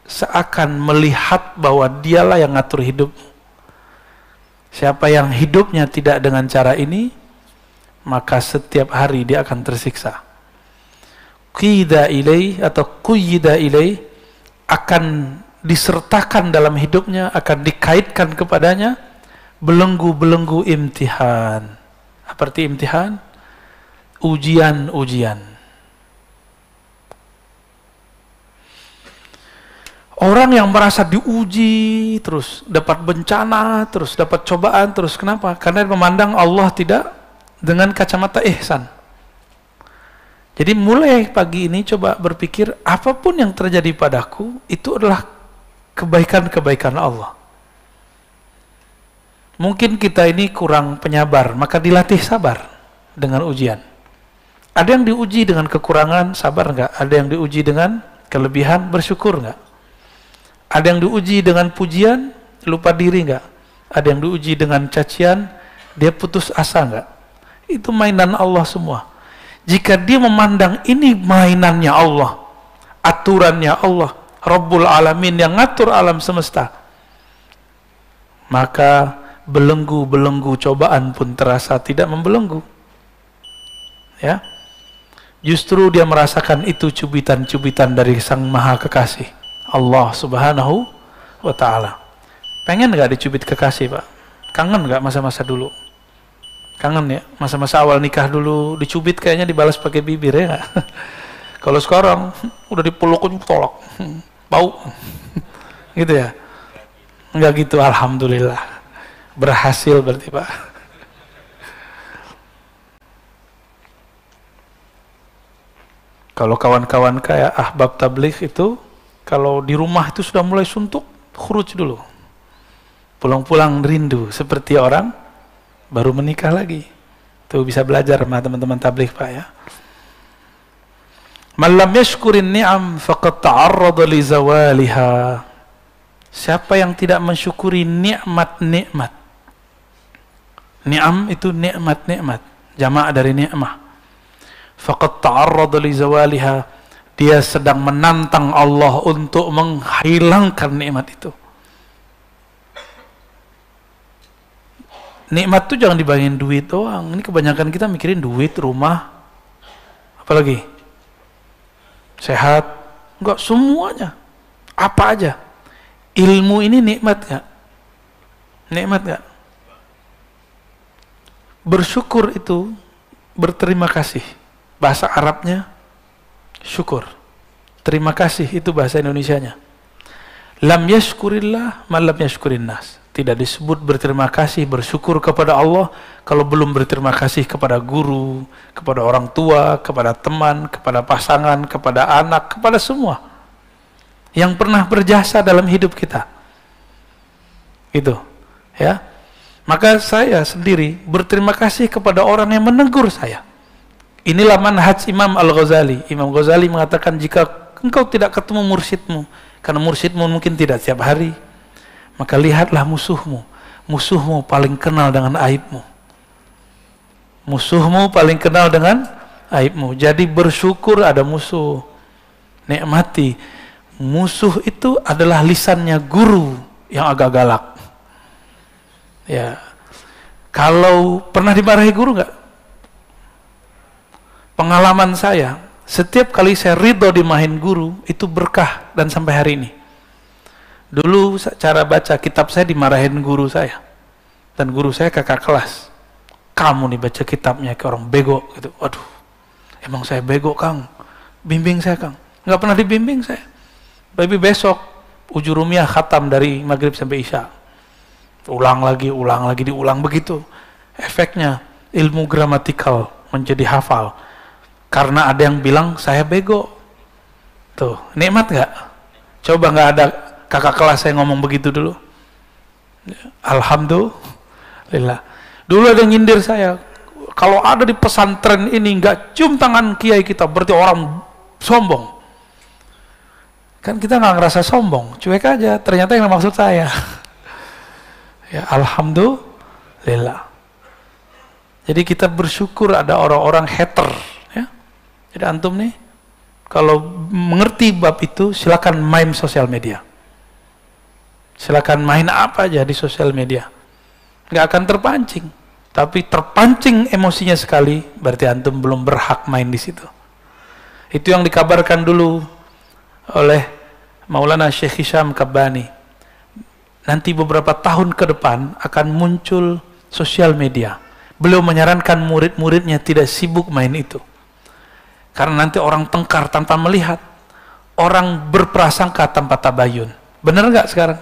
seakan melihat bahwa dialah yang ngatur hidup. Siapa yang hidupnya tidak dengan cara ini, maka setiap hari dia akan tersiksa. Qida ilai atau kuyida ilai akan disertakan dalam hidupnya, akan dikaitkan kepadanya belenggu-belenggu imtihan. seperti imtihan? Ujian-ujian. Orang yang merasa diuji terus, dapat bencana terus, dapat cobaan terus. Kenapa? Karena memandang Allah tidak dengan kacamata ihsan. Jadi mulai pagi ini coba berpikir apapun yang terjadi padaku itu adalah kebaikan-kebaikan Allah. Mungkin kita ini kurang penyabar, maka dilatih sabar dengan ujian. Ada yang diuji dengan kekurangan, sabar enggak? Ada yang diuji dengan kelebihan, bersyukur enggak? Ada yang diuji dengan pujian, lupa diri enggak? Ada yang diuji dengan cacian, dia putus asa enggak? Itu mainan Allah semua. Jika dia memandang ini mainannya Allah, aturannya Allah, Rabbul Alamin yang ngatur alam semesta, maka belenggu-belenggu cobaan pun terasa tidak membelenggu. Ya. Justru dia merasakan itu cubitan-cubitan dari Sang Maha Kekasih, Allah Subhanahu wa taala. Pengen nggak dicubit kekasih, Pak? Kangen nggak masa-masa dulu? Kangen ya, masa-masa awal nikah dulu dicubit kayaknya dibalas pakai bibir ya. *laughs* Kalau sekarang udah dipelukun tolak, *laughs* bau, *laughs* gitu ya. Enggak gitu, alhamdulillah berhasil berarti pak. Kalau kawan-kawan kayak ahbab tablik itu, kalau di rumah itu sudah mulai suntuk, khuruj dulu. Pulang-pulang rindu seperti orang baru menikah lagi. Tuh bisa belajar sama teman-teman tablik Pak ya. Malam yashkurin ni'am faqad ta'arrada li zawaliha. Siapa yang tidak mensyukuri nikmat-nikmat. Ni'am itu nikmat-nikmat, jamak dari nikmah. Faqad ta'arrada li zawaliha. Dia sedang menantang Allah untuk menghilangkan nikmat itu. nikmat tuh jangan dibayangin duit doang. Ini kebanyakan kita mikirin duit, rumah, apalagi sehat, enggak semuanya. Apa aja? Ilmu ini nikmat nggak? Nikmat nggak? Bersyukur itu berterima kasih. Bahasa Arabnya syukur. Terima kasih itu bahasa Indonesia nya. Lam yashkurillah, malam yashkurin nas. Tidak disebut berterima kasih, bersyukur kepada Allah kalau belum berterima kasih kepada guru, kepada orang tua, kepada teman, kepada pasangan, kepada anak, kepada semua yang pernah berjasa dalam hidup kita. Itu, ya. Maka saya sendiri berterima kasih kepada orang yang menegur saya. Inilah manhaj Imam Al-Ghazali. Imam Ghazali mengatakan jika engkau tidak ketemu mursidmu, karena mursidmu mungkin tidak setiap hari, maka lihatlah musuhmu. Musuhmu paling kenal dengan aibmu. Musuhmu paling kenal dengan aibmu. Jadi bersyukur ada musuh. Nikmati. Musuh itu adalah lisannya guru yang agak galak. Ya. Kalau pernah dimarahi guru nggak? Pengalaman saya, setiap kali saya ridho dimahin guru, itu berkah dan sampai hari ini. Dulu cara baca kitab saya dimarahin guru saya. Dan guru saya kakak kelas. Kamu nih baca kitabnya ke orang bego gitu. Waduh, emang saya bego Kang. Bimbing saya Kang. Nggak pernah dibimbing saya. Tapi besok ujurumiah khatam dari maghrib sampai isya. Ulang lagi, ulang lagi, diulang begitu. Efeknya ilmu gramatikal menjadi hafal. Karena ada yang bilang saya bego. Tuh, nikmat nggak? Coba nggak ada kakak kelas saya ngomong begitu dulu. Alhamdulillah. Dulu ada yang nyindir saya, kalau ada di pesantren ini nggak cium tangan kiai kita, berarti orang sombong. Kan kita nggak ngerasa sombong, cuek aja. Ternyata yang maksud saya. *laughs* ya, Alhamdulillah. Jadi kita bersyukur ada orang-orang hater. Ya. Jadi antum nih, kalau mengerti bab itu, silakan main sosial media. Silakan main apa aja di sosial media. Nggak akan terpancing. Tapi terpancing emosinya sekali, berarti antum belum berhak main di situ. Itu yang dikabarkan dulu oleh Maulana Syekh Hisham Kabani. Nanti beberapa tahun ke depan akan muncul sosial media. Beliau menyarankan murid-muridnya tidak sibuk main itu. Karena nanti orang tengkar tanpa melihat. Orang berprasangka tanpa tabayun. Benar nggak sekarang?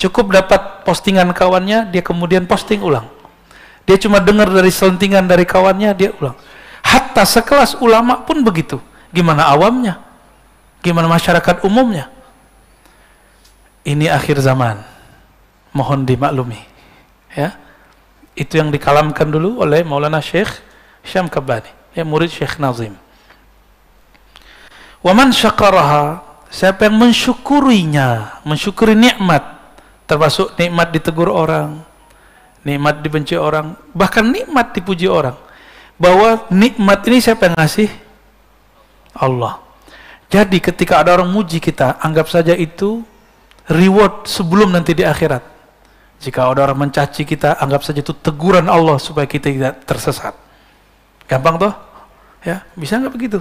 Cukup dapat postingan kawannya, dia kemudian posting ulang. Dia cuma dengar dari selentingan dari kawannya, dia ulang. Hatta sekelas ulama pun begitu. Gimana awamnya? Gimana masyarakat umumnya? Ini akhir zaman. Mohon dimaklumi. Ya. Itu yang dikalamkan dulu oleh Maulana Syekh Syam Kabani, ya murid Syekh Nazim. Waman syakaraha, siapa yang mensyukurinya, mensyukuri nikmat, termasuk nikmat ditegur orang nikmat dibenci orang bahkan nikmat dipuji orang bahwa nikmat ini siapa yang ngasih? Allah jadi ketika ada orang muji kita anggap saja itu reward sebelum nanti di akhirat jika ada orang mencaci kita anggap saja itu teguran Allah supaya kita tidak tersesat gampang toh? ya bisa nggak begitu?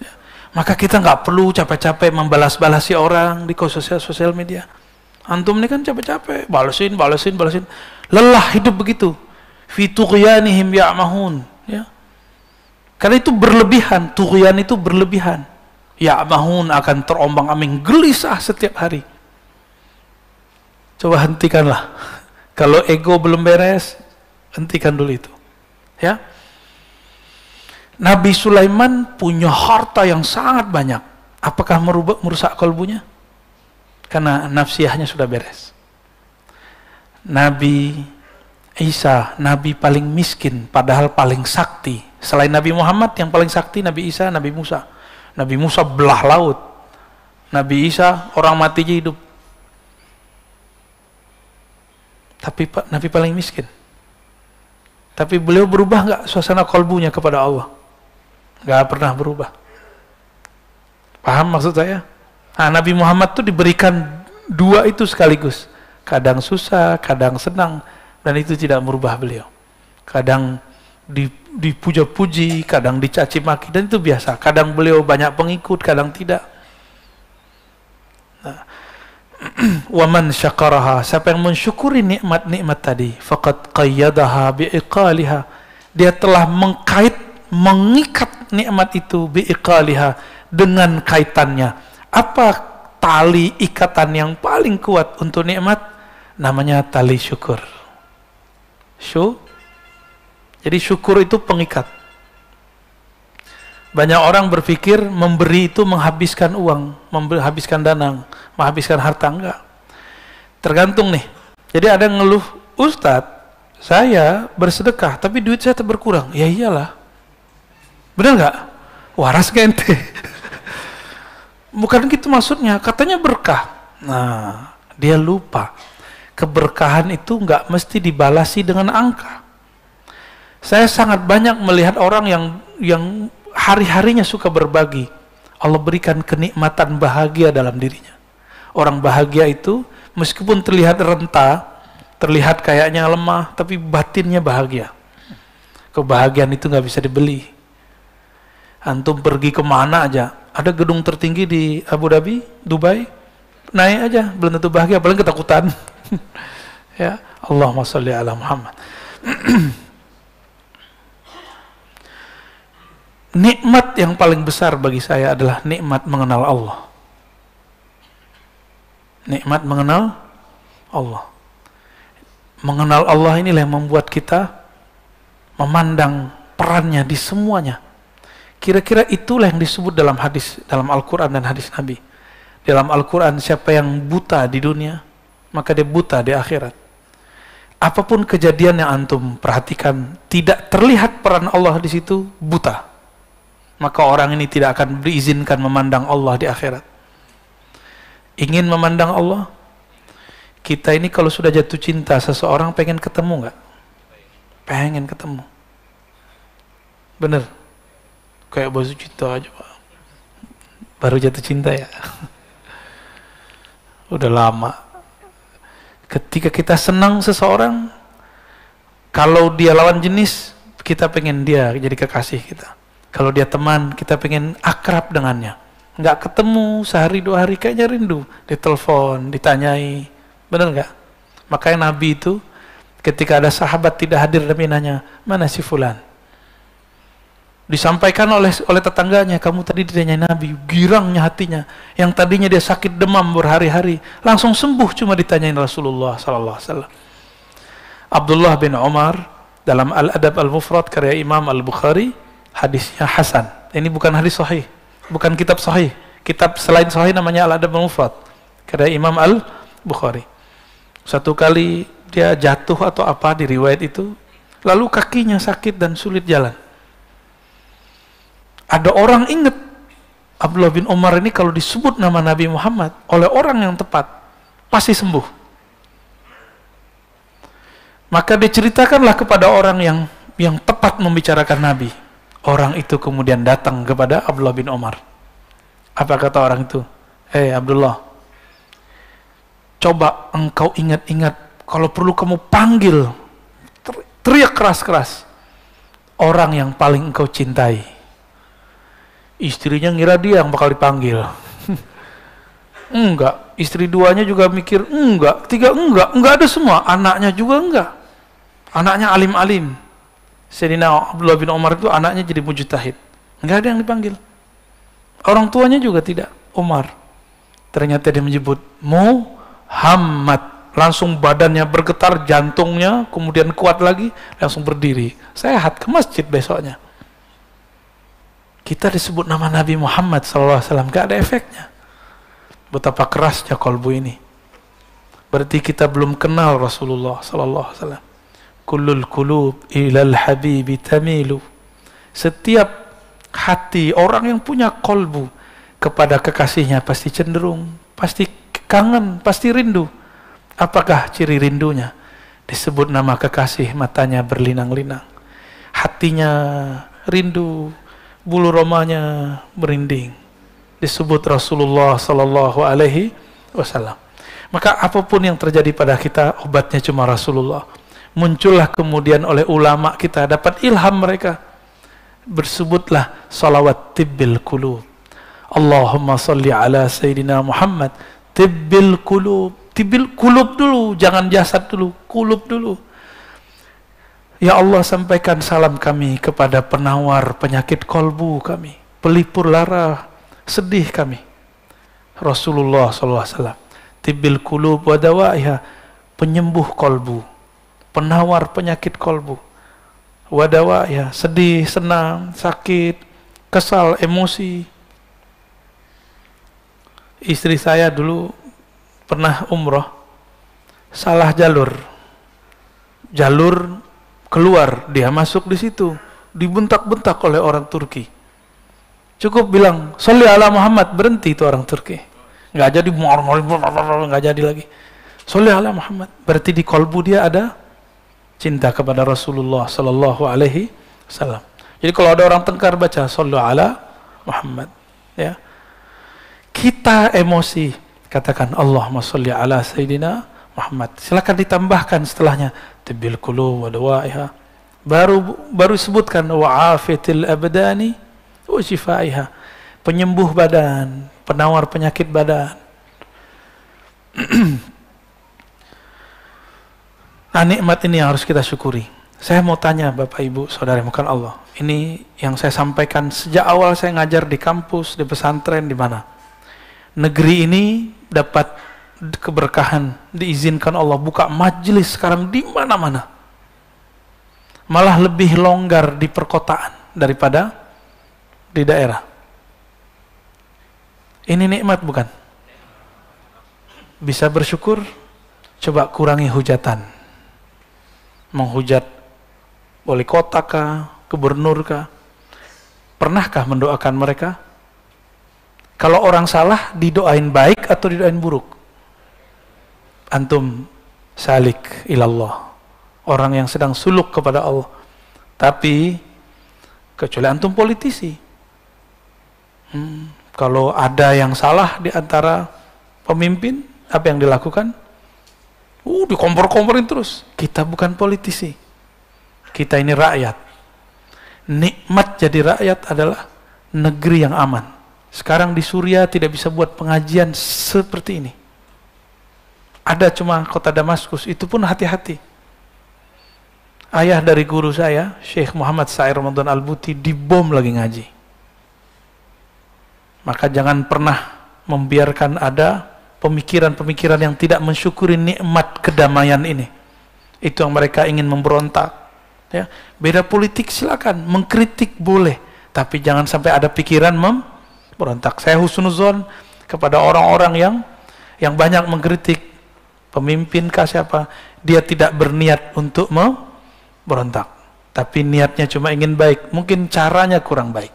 Ya. maka kita nggak perlu capek-capek membalas-balasi orang di sosial sosial media. Antum ini kan capek-capek, balesin, balesin, balesin. Lelah hidup begitu. Fituqyanihim ya'mahun. Ya. Karena itu berlebihan, tuqyan itu berlebihan. Ya'mahun akan terombang aming gelisah setiap hari. Coba hentikanlah. *laughs* Kalau ego belum beres, hentikan dulu itu. Ya. Nabi Sulaiman punya harta yang sangat banyak. Apakah merubah, merusak kalbunya? Karena nafsiahnya sudah beres. Nabi Isa, Nabi paling miskin, padahal paling sakti. Selain Nabi Muhammad yang paling sakti, Nabi Isa, Nabi Musa. Nabi Musa belah laut. Nabi Isa orang mati hidup. Tapi Nabi paling miskin. Tapi beliau berubah nggak suasana kolbunya kepada Allah? Nggak pernah berubah. Paham maksud saya? Nah, Nabi Muhammad tuh diberikan dua itu sekaligus. Kadang susah, kadang senang, dan itu tidak merubah beliau. Kadang dipuja-puji, kadang dicaci maki, dan itu biasa. Kadang beliau banyak pengikut, kadang tidak. Nah. *clears throat* waman syakaraha siapa yang mensyukuri nikmat-nikmat tadi faqad qayyadaha biiqaliha dia telah mengkait mengikat nikmat itu biiqaliha dengan kaitannya apa tali ikatan yang paling kuat untuk nikmat? Namanya tali syukur. Syu. Jadi syukur itu pengikat. Banyak orang berpikir memberi itu menghabiskan uang, menghabiskan dana, menghabiskan harta enggak. Tergantung nih. Jadi ada yang ngeluh, Ustadz, saya bersedekah tapi duit saya berkurang. Ya iyalah. Benar nggak? Waras gak *laughs* Bukan gitu maksudnya, katanya berkah. Nah, dia lupa. Keberkahan itu nggak mesti dibalasi dengan angka. Saya sangat banyak melihat orang yang yang hari-harinya suka berbagi. Allah berikan kenikmatan bahagia dalam dirinya. Orang bahagia itu meskipun terlihat renta, terlihat kayaknya lemah, tapi batinnya bahagia. Kebahagiaan itu nggak bisa dibeli. Antum pergi kemana aja, ada gedung tertinggi di Abu Dhabi, Dubai, naik aja, belum tentu bahagia, paling ketakutan. *laughs* ya, Allahumma salli ala Muhammad. *clears throat* nikmat yang paling besar bagi saya adalah nikmat mengenal Allah. Nikmat mengenal Allah. Mengenal Allah inilah yang membuat kita memandang perannya di semuanya Kira-kira itulah yang disebut dalam hadis, dalam Al-Quran dan hadis Nabi. Dalam Al-Quran, siapa yang buta di dunia, maka dia buta di akhirat. Apapun kejadian yang antum perhatikan, tidak terlihat peran Allah di situ, buta. Maka orang ini tidak akan diizinkan memandang Allah di akhirat. Ingin memandang Allah? Kita ini kalau sudah jatuh cinta seseorang pengen ketemu nggak? Pengen ketemu. Bener kayak Basu cinta aja Pak. Baru jatuh cinta ya. *laughs* Udah lama. Ketika kita senang seseorang, kalau dia lawan jenis, kita pengen dia jadi kekasih kita. Kalau dia teman, kita pengen akrab dengannya. Nggak ketemu sehari dua hari kayaknya rindu. Ditelepon, ditanyai. Benar nggak? Makanya Nabi itu ketika ada sahabat tidak hadir Nabi nanya, mana si Fulan? disampaikan oleh oleh tetangganya, kamu tadi ditanyai Nabi, girangnya hatinya. Yang tadinya dia sakit demam berhari-hari, langsung sembuh cuma ditanyain Rasulullah sallallahu alaihi wasallam. Abdullah bin Omar dalam Al-Adab Al-Mufrad karya Imam Al-Bukhari, hadisnya hasan. Ini bukan hadis sahih, bukan kitab sahih. Kitab selain sahih namanya Al-Adab Al-Mufrad karya Imam Al-Bukhari. Satu kali dia jatuh atau apa di riwayat itu, lalu kakinya sakit dan sulit jalan. Ada orang ingat Abdullah bin Umar ini kalau disebut nama Nabi Muhammad oleh orang yang tepat, pasti sembuh. Maka diceritakanlah kepada orang yang yang tepat membicarakan Nabi. Orang itu kemudian datang kepada Abdullah bin Umar. Apa kata orang itu? Eh hey, Abdullah, coba engkau ingat-ingat kalau perlu kamu panggil teriak keras-keras orang yang paling engkau cintai. Istrinya ngira dia yang bakal dipanggil. *laughs* enggak. Istri duanya juga mikir, enggak. Tiga, enggak. Enggak ada semua. Anaknya juga enggak. Anaknya alim-alim. Sayyidina Abdullah bin Omar itu anaknya jadi mujtahid. Enggak ada yang dipanggil. Orang tuanya juga tidak. Omar. Ternyata dia menyebut Muhammad langsung badannya bergetar, jantungnya, kemudian kuat lagi, langsung berdiri. Sehat ke masjid besoknya. Kita disebut nama Nabi Muhammad SAW, gak ada efeknya. Betapa kerasnya kolbu ini. Berarti kita belum kenal Rasulullah SAW. Kulul kulub ilal habibi tamilu. Setiap hati orang yang punya kolbu kepada kekasihnya pasti cenderung, pasti kangen, pasti rindu. Apakah ciri rindunya? Disebut nama kekasih, matanya berlinang-linang. Hatinya rindu, bulu romanya merinding disebut Rasulullah Sallallahu Alaihi Wasallam. Maka apapun yang terjadi pada kita obatnya cuma Rasulullah. Muncullah kemudian oleh ulama kita dapat ilham mereka. Bersebutlah salawat tibbil kulub. Allahumma salli ala Sayyidina Muhammad. Tibbil kulub. Tibbil kulub dulu, jangan jasad dulu, kulub dulu. Ya Allah sampaikan salam kami kepada penawar penyakit kolbu kami, pelipur lara, sedih kami. Rasulullah SAW, tibil kulub wadawaiha, penyembuh kolbu, penawar penyakit kolbu. Wadawaiha, sedih, senang, sakit, kesal, emosi. Istri saya dulu pernah umroh, salah jalur. Jalur keluar, dia masuk di situ, dibentak-bentak oleh orang Turki. Cukup bilang, soli ala Muhammad, berhenti itu orang Turki. Nggak jadi, nggak jadi lagi. soli ala Muhammad. Berarti di kolbu dia ada cinta kepada Rasulullah Shallallahu Alaihi Wasallam. Jadi kalau ada orang tengkar baca soli ala Muhammad. Ya. Kita emosi katakan Allah salli ala Sayyidina Muhammad. Silakan ditambahkan setelahnya tibbil qulub wa dawaiha baru baru sebutkan wa afitil abdani wa shifaiha penyembuh badan penawar penyakit badan nah *clears throat* nikmat ini yang harus kita syukuri saya mau tanya Bapak Ibu Saudara bukan Allah ini yang saya sampaikan sejak awal saya ngajar di kampus di pesantren di mana negeri ini dapat keberkahan, diizinkan Allah buka majelis sekarang di mana-mana. Malah lebih longgar di perkotaan daripada di daerah. Ini nikmat bukan? Bisa bersyukur, coba kurangi hujatan. Menghujat wali kota kah, gubernur kah? Pernahkah mendoakan mereka? Kalau orang salah didoain baik atau didoain buruk? antum salik ilallah. Orang yang sedang suluk kepada Allah. Tapi kecuali antum politisi. Hmm, kalau ada yang salah di antara pemimpin, apa yang dilakukan? Uh, dikompor-komporin terus. Kita bukan politisi. Kita ini rakyat. Nikmat jadi rakyat adalah negeri yang aman. Sekarang di Suriah tidak bisa buat pengajian seperti ini ada cuma kota Damaskus, itu pun hati-hati. Ayah dari guru saya, Syekh Muhammad Sa'ir Ramadan Al-Buti, dibom lagi ngaji. Maka jangan pernah membiarkan ada pemikiran-pemikiran yang tidak mensyukuri nikmat kedamaian ini. Itu yang mereka ingin memberontak. Ya. Beda politik silakan, mengkritik boleh, tapi jangan sampai ada pikiran memberontak. Saya husnuzon kepada orang-orang yang yang banyak mengkritik pemimpin kah siapa, dia tidak berniat untuk memberontak. Tapi niatnya cuma ingin baik, mungkin caranya kurang baik.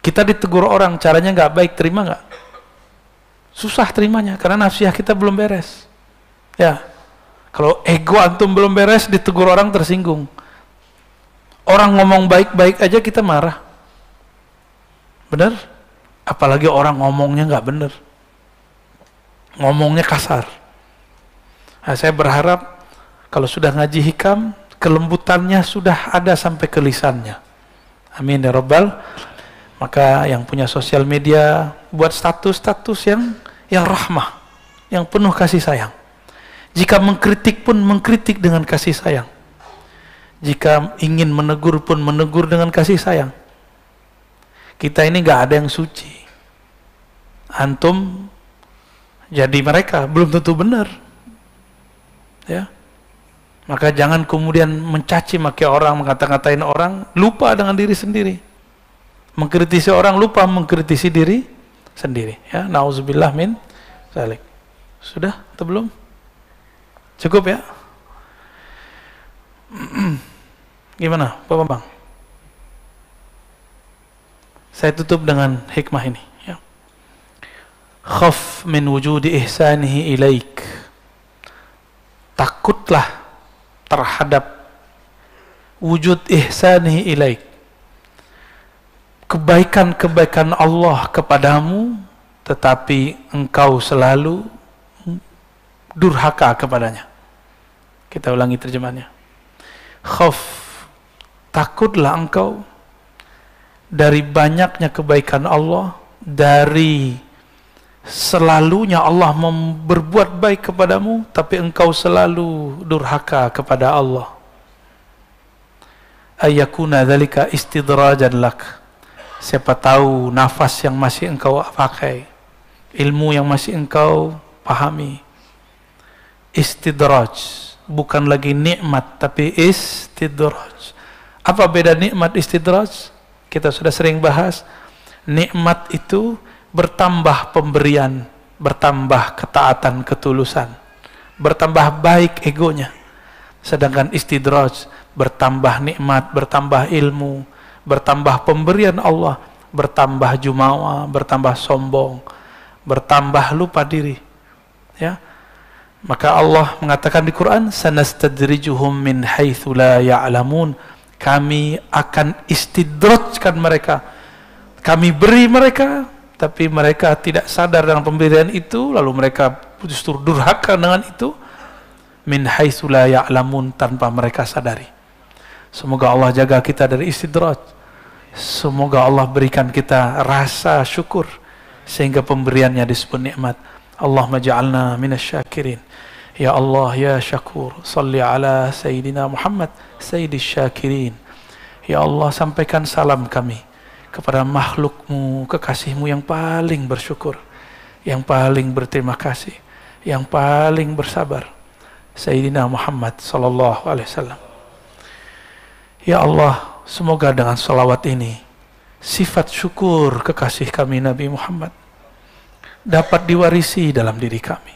Kita ditegur orang, caranya nggak baik, terima nggak? Susah terimanya, karena nafsiah kita belum beres. Ya, kalau ego antum belum beres, ditegur orang tersinggung. Orang ngomong baik-baik aja kita marah. Bener? Apalagi orang ngomongnya nggak bener ngomongnya kasar. Nah, saya berharap kalau sudah ngaji hikam, kelembutannya sudah ada sampai ke lisannya. Amin ya Rabbal. Maka yang punya sosial media, buat status-status yang yang rahmah, yang penuh kasih sayang. Jika mengkritik pun mengkritik dengan kasih sayang. Jika ingin menegur pun menegur dengan kasih sayang. Kita ini nggak ada yang suci. Antum jadi mereka belum tentu benar. Ya. Maka jangan kemudian mencaci maki orang, mengata ngatain orang, lupa dengan diri sendiri. Mengkritisi orang lupa mengkritisi diri sendiri, ya. Nauzubillah min zalik. Sudah atau belum? Cukup ya? *clears throat* Gimana, Pak Bambang? Saya tutup dengan hikmah ini khaf min wujudi ihsanihi ilaik takutlah terhadap wujud ihsanihi ilaik kebaikan-kebaikan Allah kepadamu tetapi engkau selalu durhaka kepadanya kita ulangi terjemahnya khaf takutlah engkau dari banyaknya kebaikan Allah dari selalunya Allah berbuat baik kepadamu tapi engkau selalu durhaka kepada Allah ayakuna dhalika istidrajan lak siapa tahu nafas yang masih engkau pakai ilmu yang masih engkau pahami istidraj bukan lagi nikmat tapi istidraj apa beda nikmat istidraj kita sudah sering bahas nikmat itu bertambah pemberian, bertambah ketaatan, ketulusan, bertambah baik egonya. Sedangkan istidraj bertambah nikmat, bertambah ilmu, bertambah pemberian Allah, bertambah jumawa, bertambah sombong, bertambah lupa diri. Ya. Maka Allah mengatakan di Quran, "Sanastadrijuhum min haitsu la ya'lamun." Kami akan istidrajkan mereka. Kami beri mereka tapi mereka tidak sadar dengan pemberian itu lalu mereka justru durhaka dengan itu min haitsula ya'lamun tanpa mereka sadari semoga Allah jaga kita dari istidraj semoga Allah berikan kita rasa syukur sehingga pemberiannya disebut nikmat Allah Allah ja'alna minasyakirin ya Allah ya syakur salli ala sayyidina Muhammad sayyidis syakirin ya Allah sampaikan salam kami kepada makhlukmu, kekasihmu yang paling bersyukur, yang paling berterima kasih, yang paling bersabar. Sayyidina Muhammad Sallallahu Alaihi Wasallam. Ya Allah, semoga dengan salawat ini, sifat syukur kekasih kami Nabi Muhammad dapat diwarisi dalam diri kami.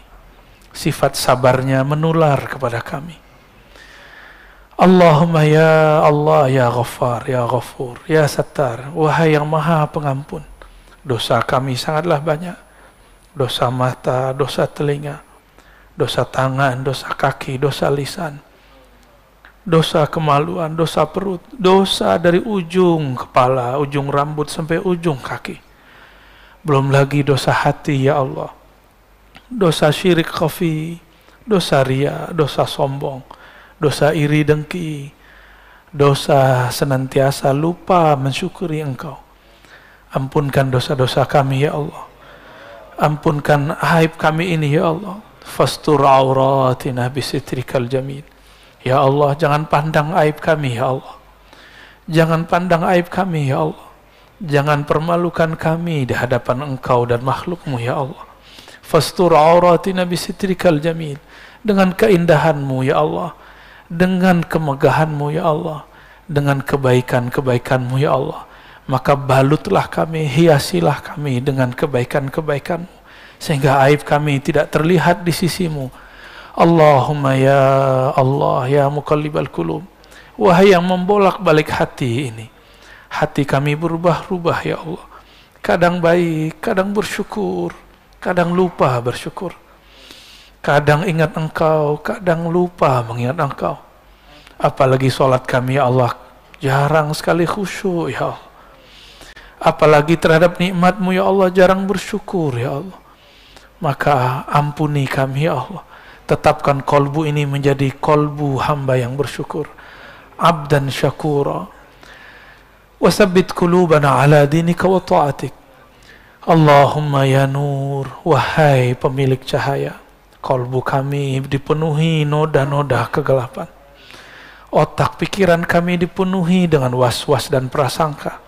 Sifat sabarnya menular kepada kami Allahumma ya Allah ya Ghaffar ya Ghafur ya Sattar wahai yang Maha Pengampun dosa kami sangatlah banyak dosa mata dosa telinga dosa tangan dosa kaki dosa lisan dosa kemaluan dosa perut dosa dari ujung kepala ujung rambut sampai ujung kaki belum lagi dosa hati ya Allah dosa syirik khafi dosa ria dosa sombong dosa iri dengki, dosa senantiasa lupa mensyukuri Engkau. Ampunkan dosa-dosa kami ya Allah. Ampunkan aib kami ini ya Allah. Fastur auratina bisitrikal jamil. Ya Allah, jangan pandang aib kami ya Allah. Jangan pandang aib kami ya Allah. Jangan permalukan kami di hadapan Engkau dan makhlukmu ya Allah. Fastur auratina bisitrikal jamil. Dengan keindahanmu ya Allah dengan kemegahanmu ya Allah, dengan kebaikan-kebaikanmu ya Allah. Maka balutlah kami, hiasilah kami dengan kebaikan-kebaikanmu. Sehingga aib kami tidak terlihat di sisimu. Allahumma ya Allah ya mukallibal kulub. Wahai yang membolak-balik hati ini. Hati kami berubah-ubah ya Allah. Kadang baik, kadang bersyukur, kadang lupa bersyukur. Kadang ingat engkau, kadang lupa mengingat engkau. Apalagi sholat kami ya Allah, jarang sekali khusyuk ya Allah. Apalagi terhadap nikmatmu ya Allah, jarang bersyukur ya Allah. Maka ampuni kami ya Allah. Tetapkan kolbu ini menjadi kolbu hamba yang bersyukur. Abdan syakura. wasabit kulubana ala dinika wa ta'atik. Allahumma ya nur, wahai pemilik cahaya. Kolbu kami dipenuhi noda-noda kegelapan. Otak pikiran kami dipenuhi dengan was-was dan prasangka.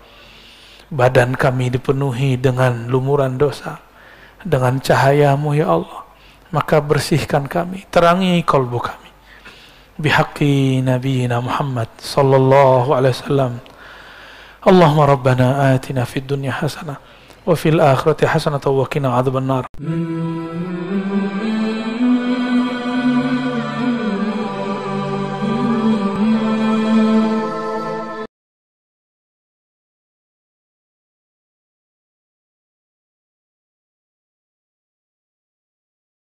Badan kami dipenuhi dengan lumuran dosa. Dengan cahayamu ya Allah. Maka bersihkan kami, terangi kolbu kami. Bihaqi Nabi Muhammad sallallahu alaihi wasallam. Allahumma rabbana atina fid dunya hasanah wa fil akhirati hasanah wa qina adhaban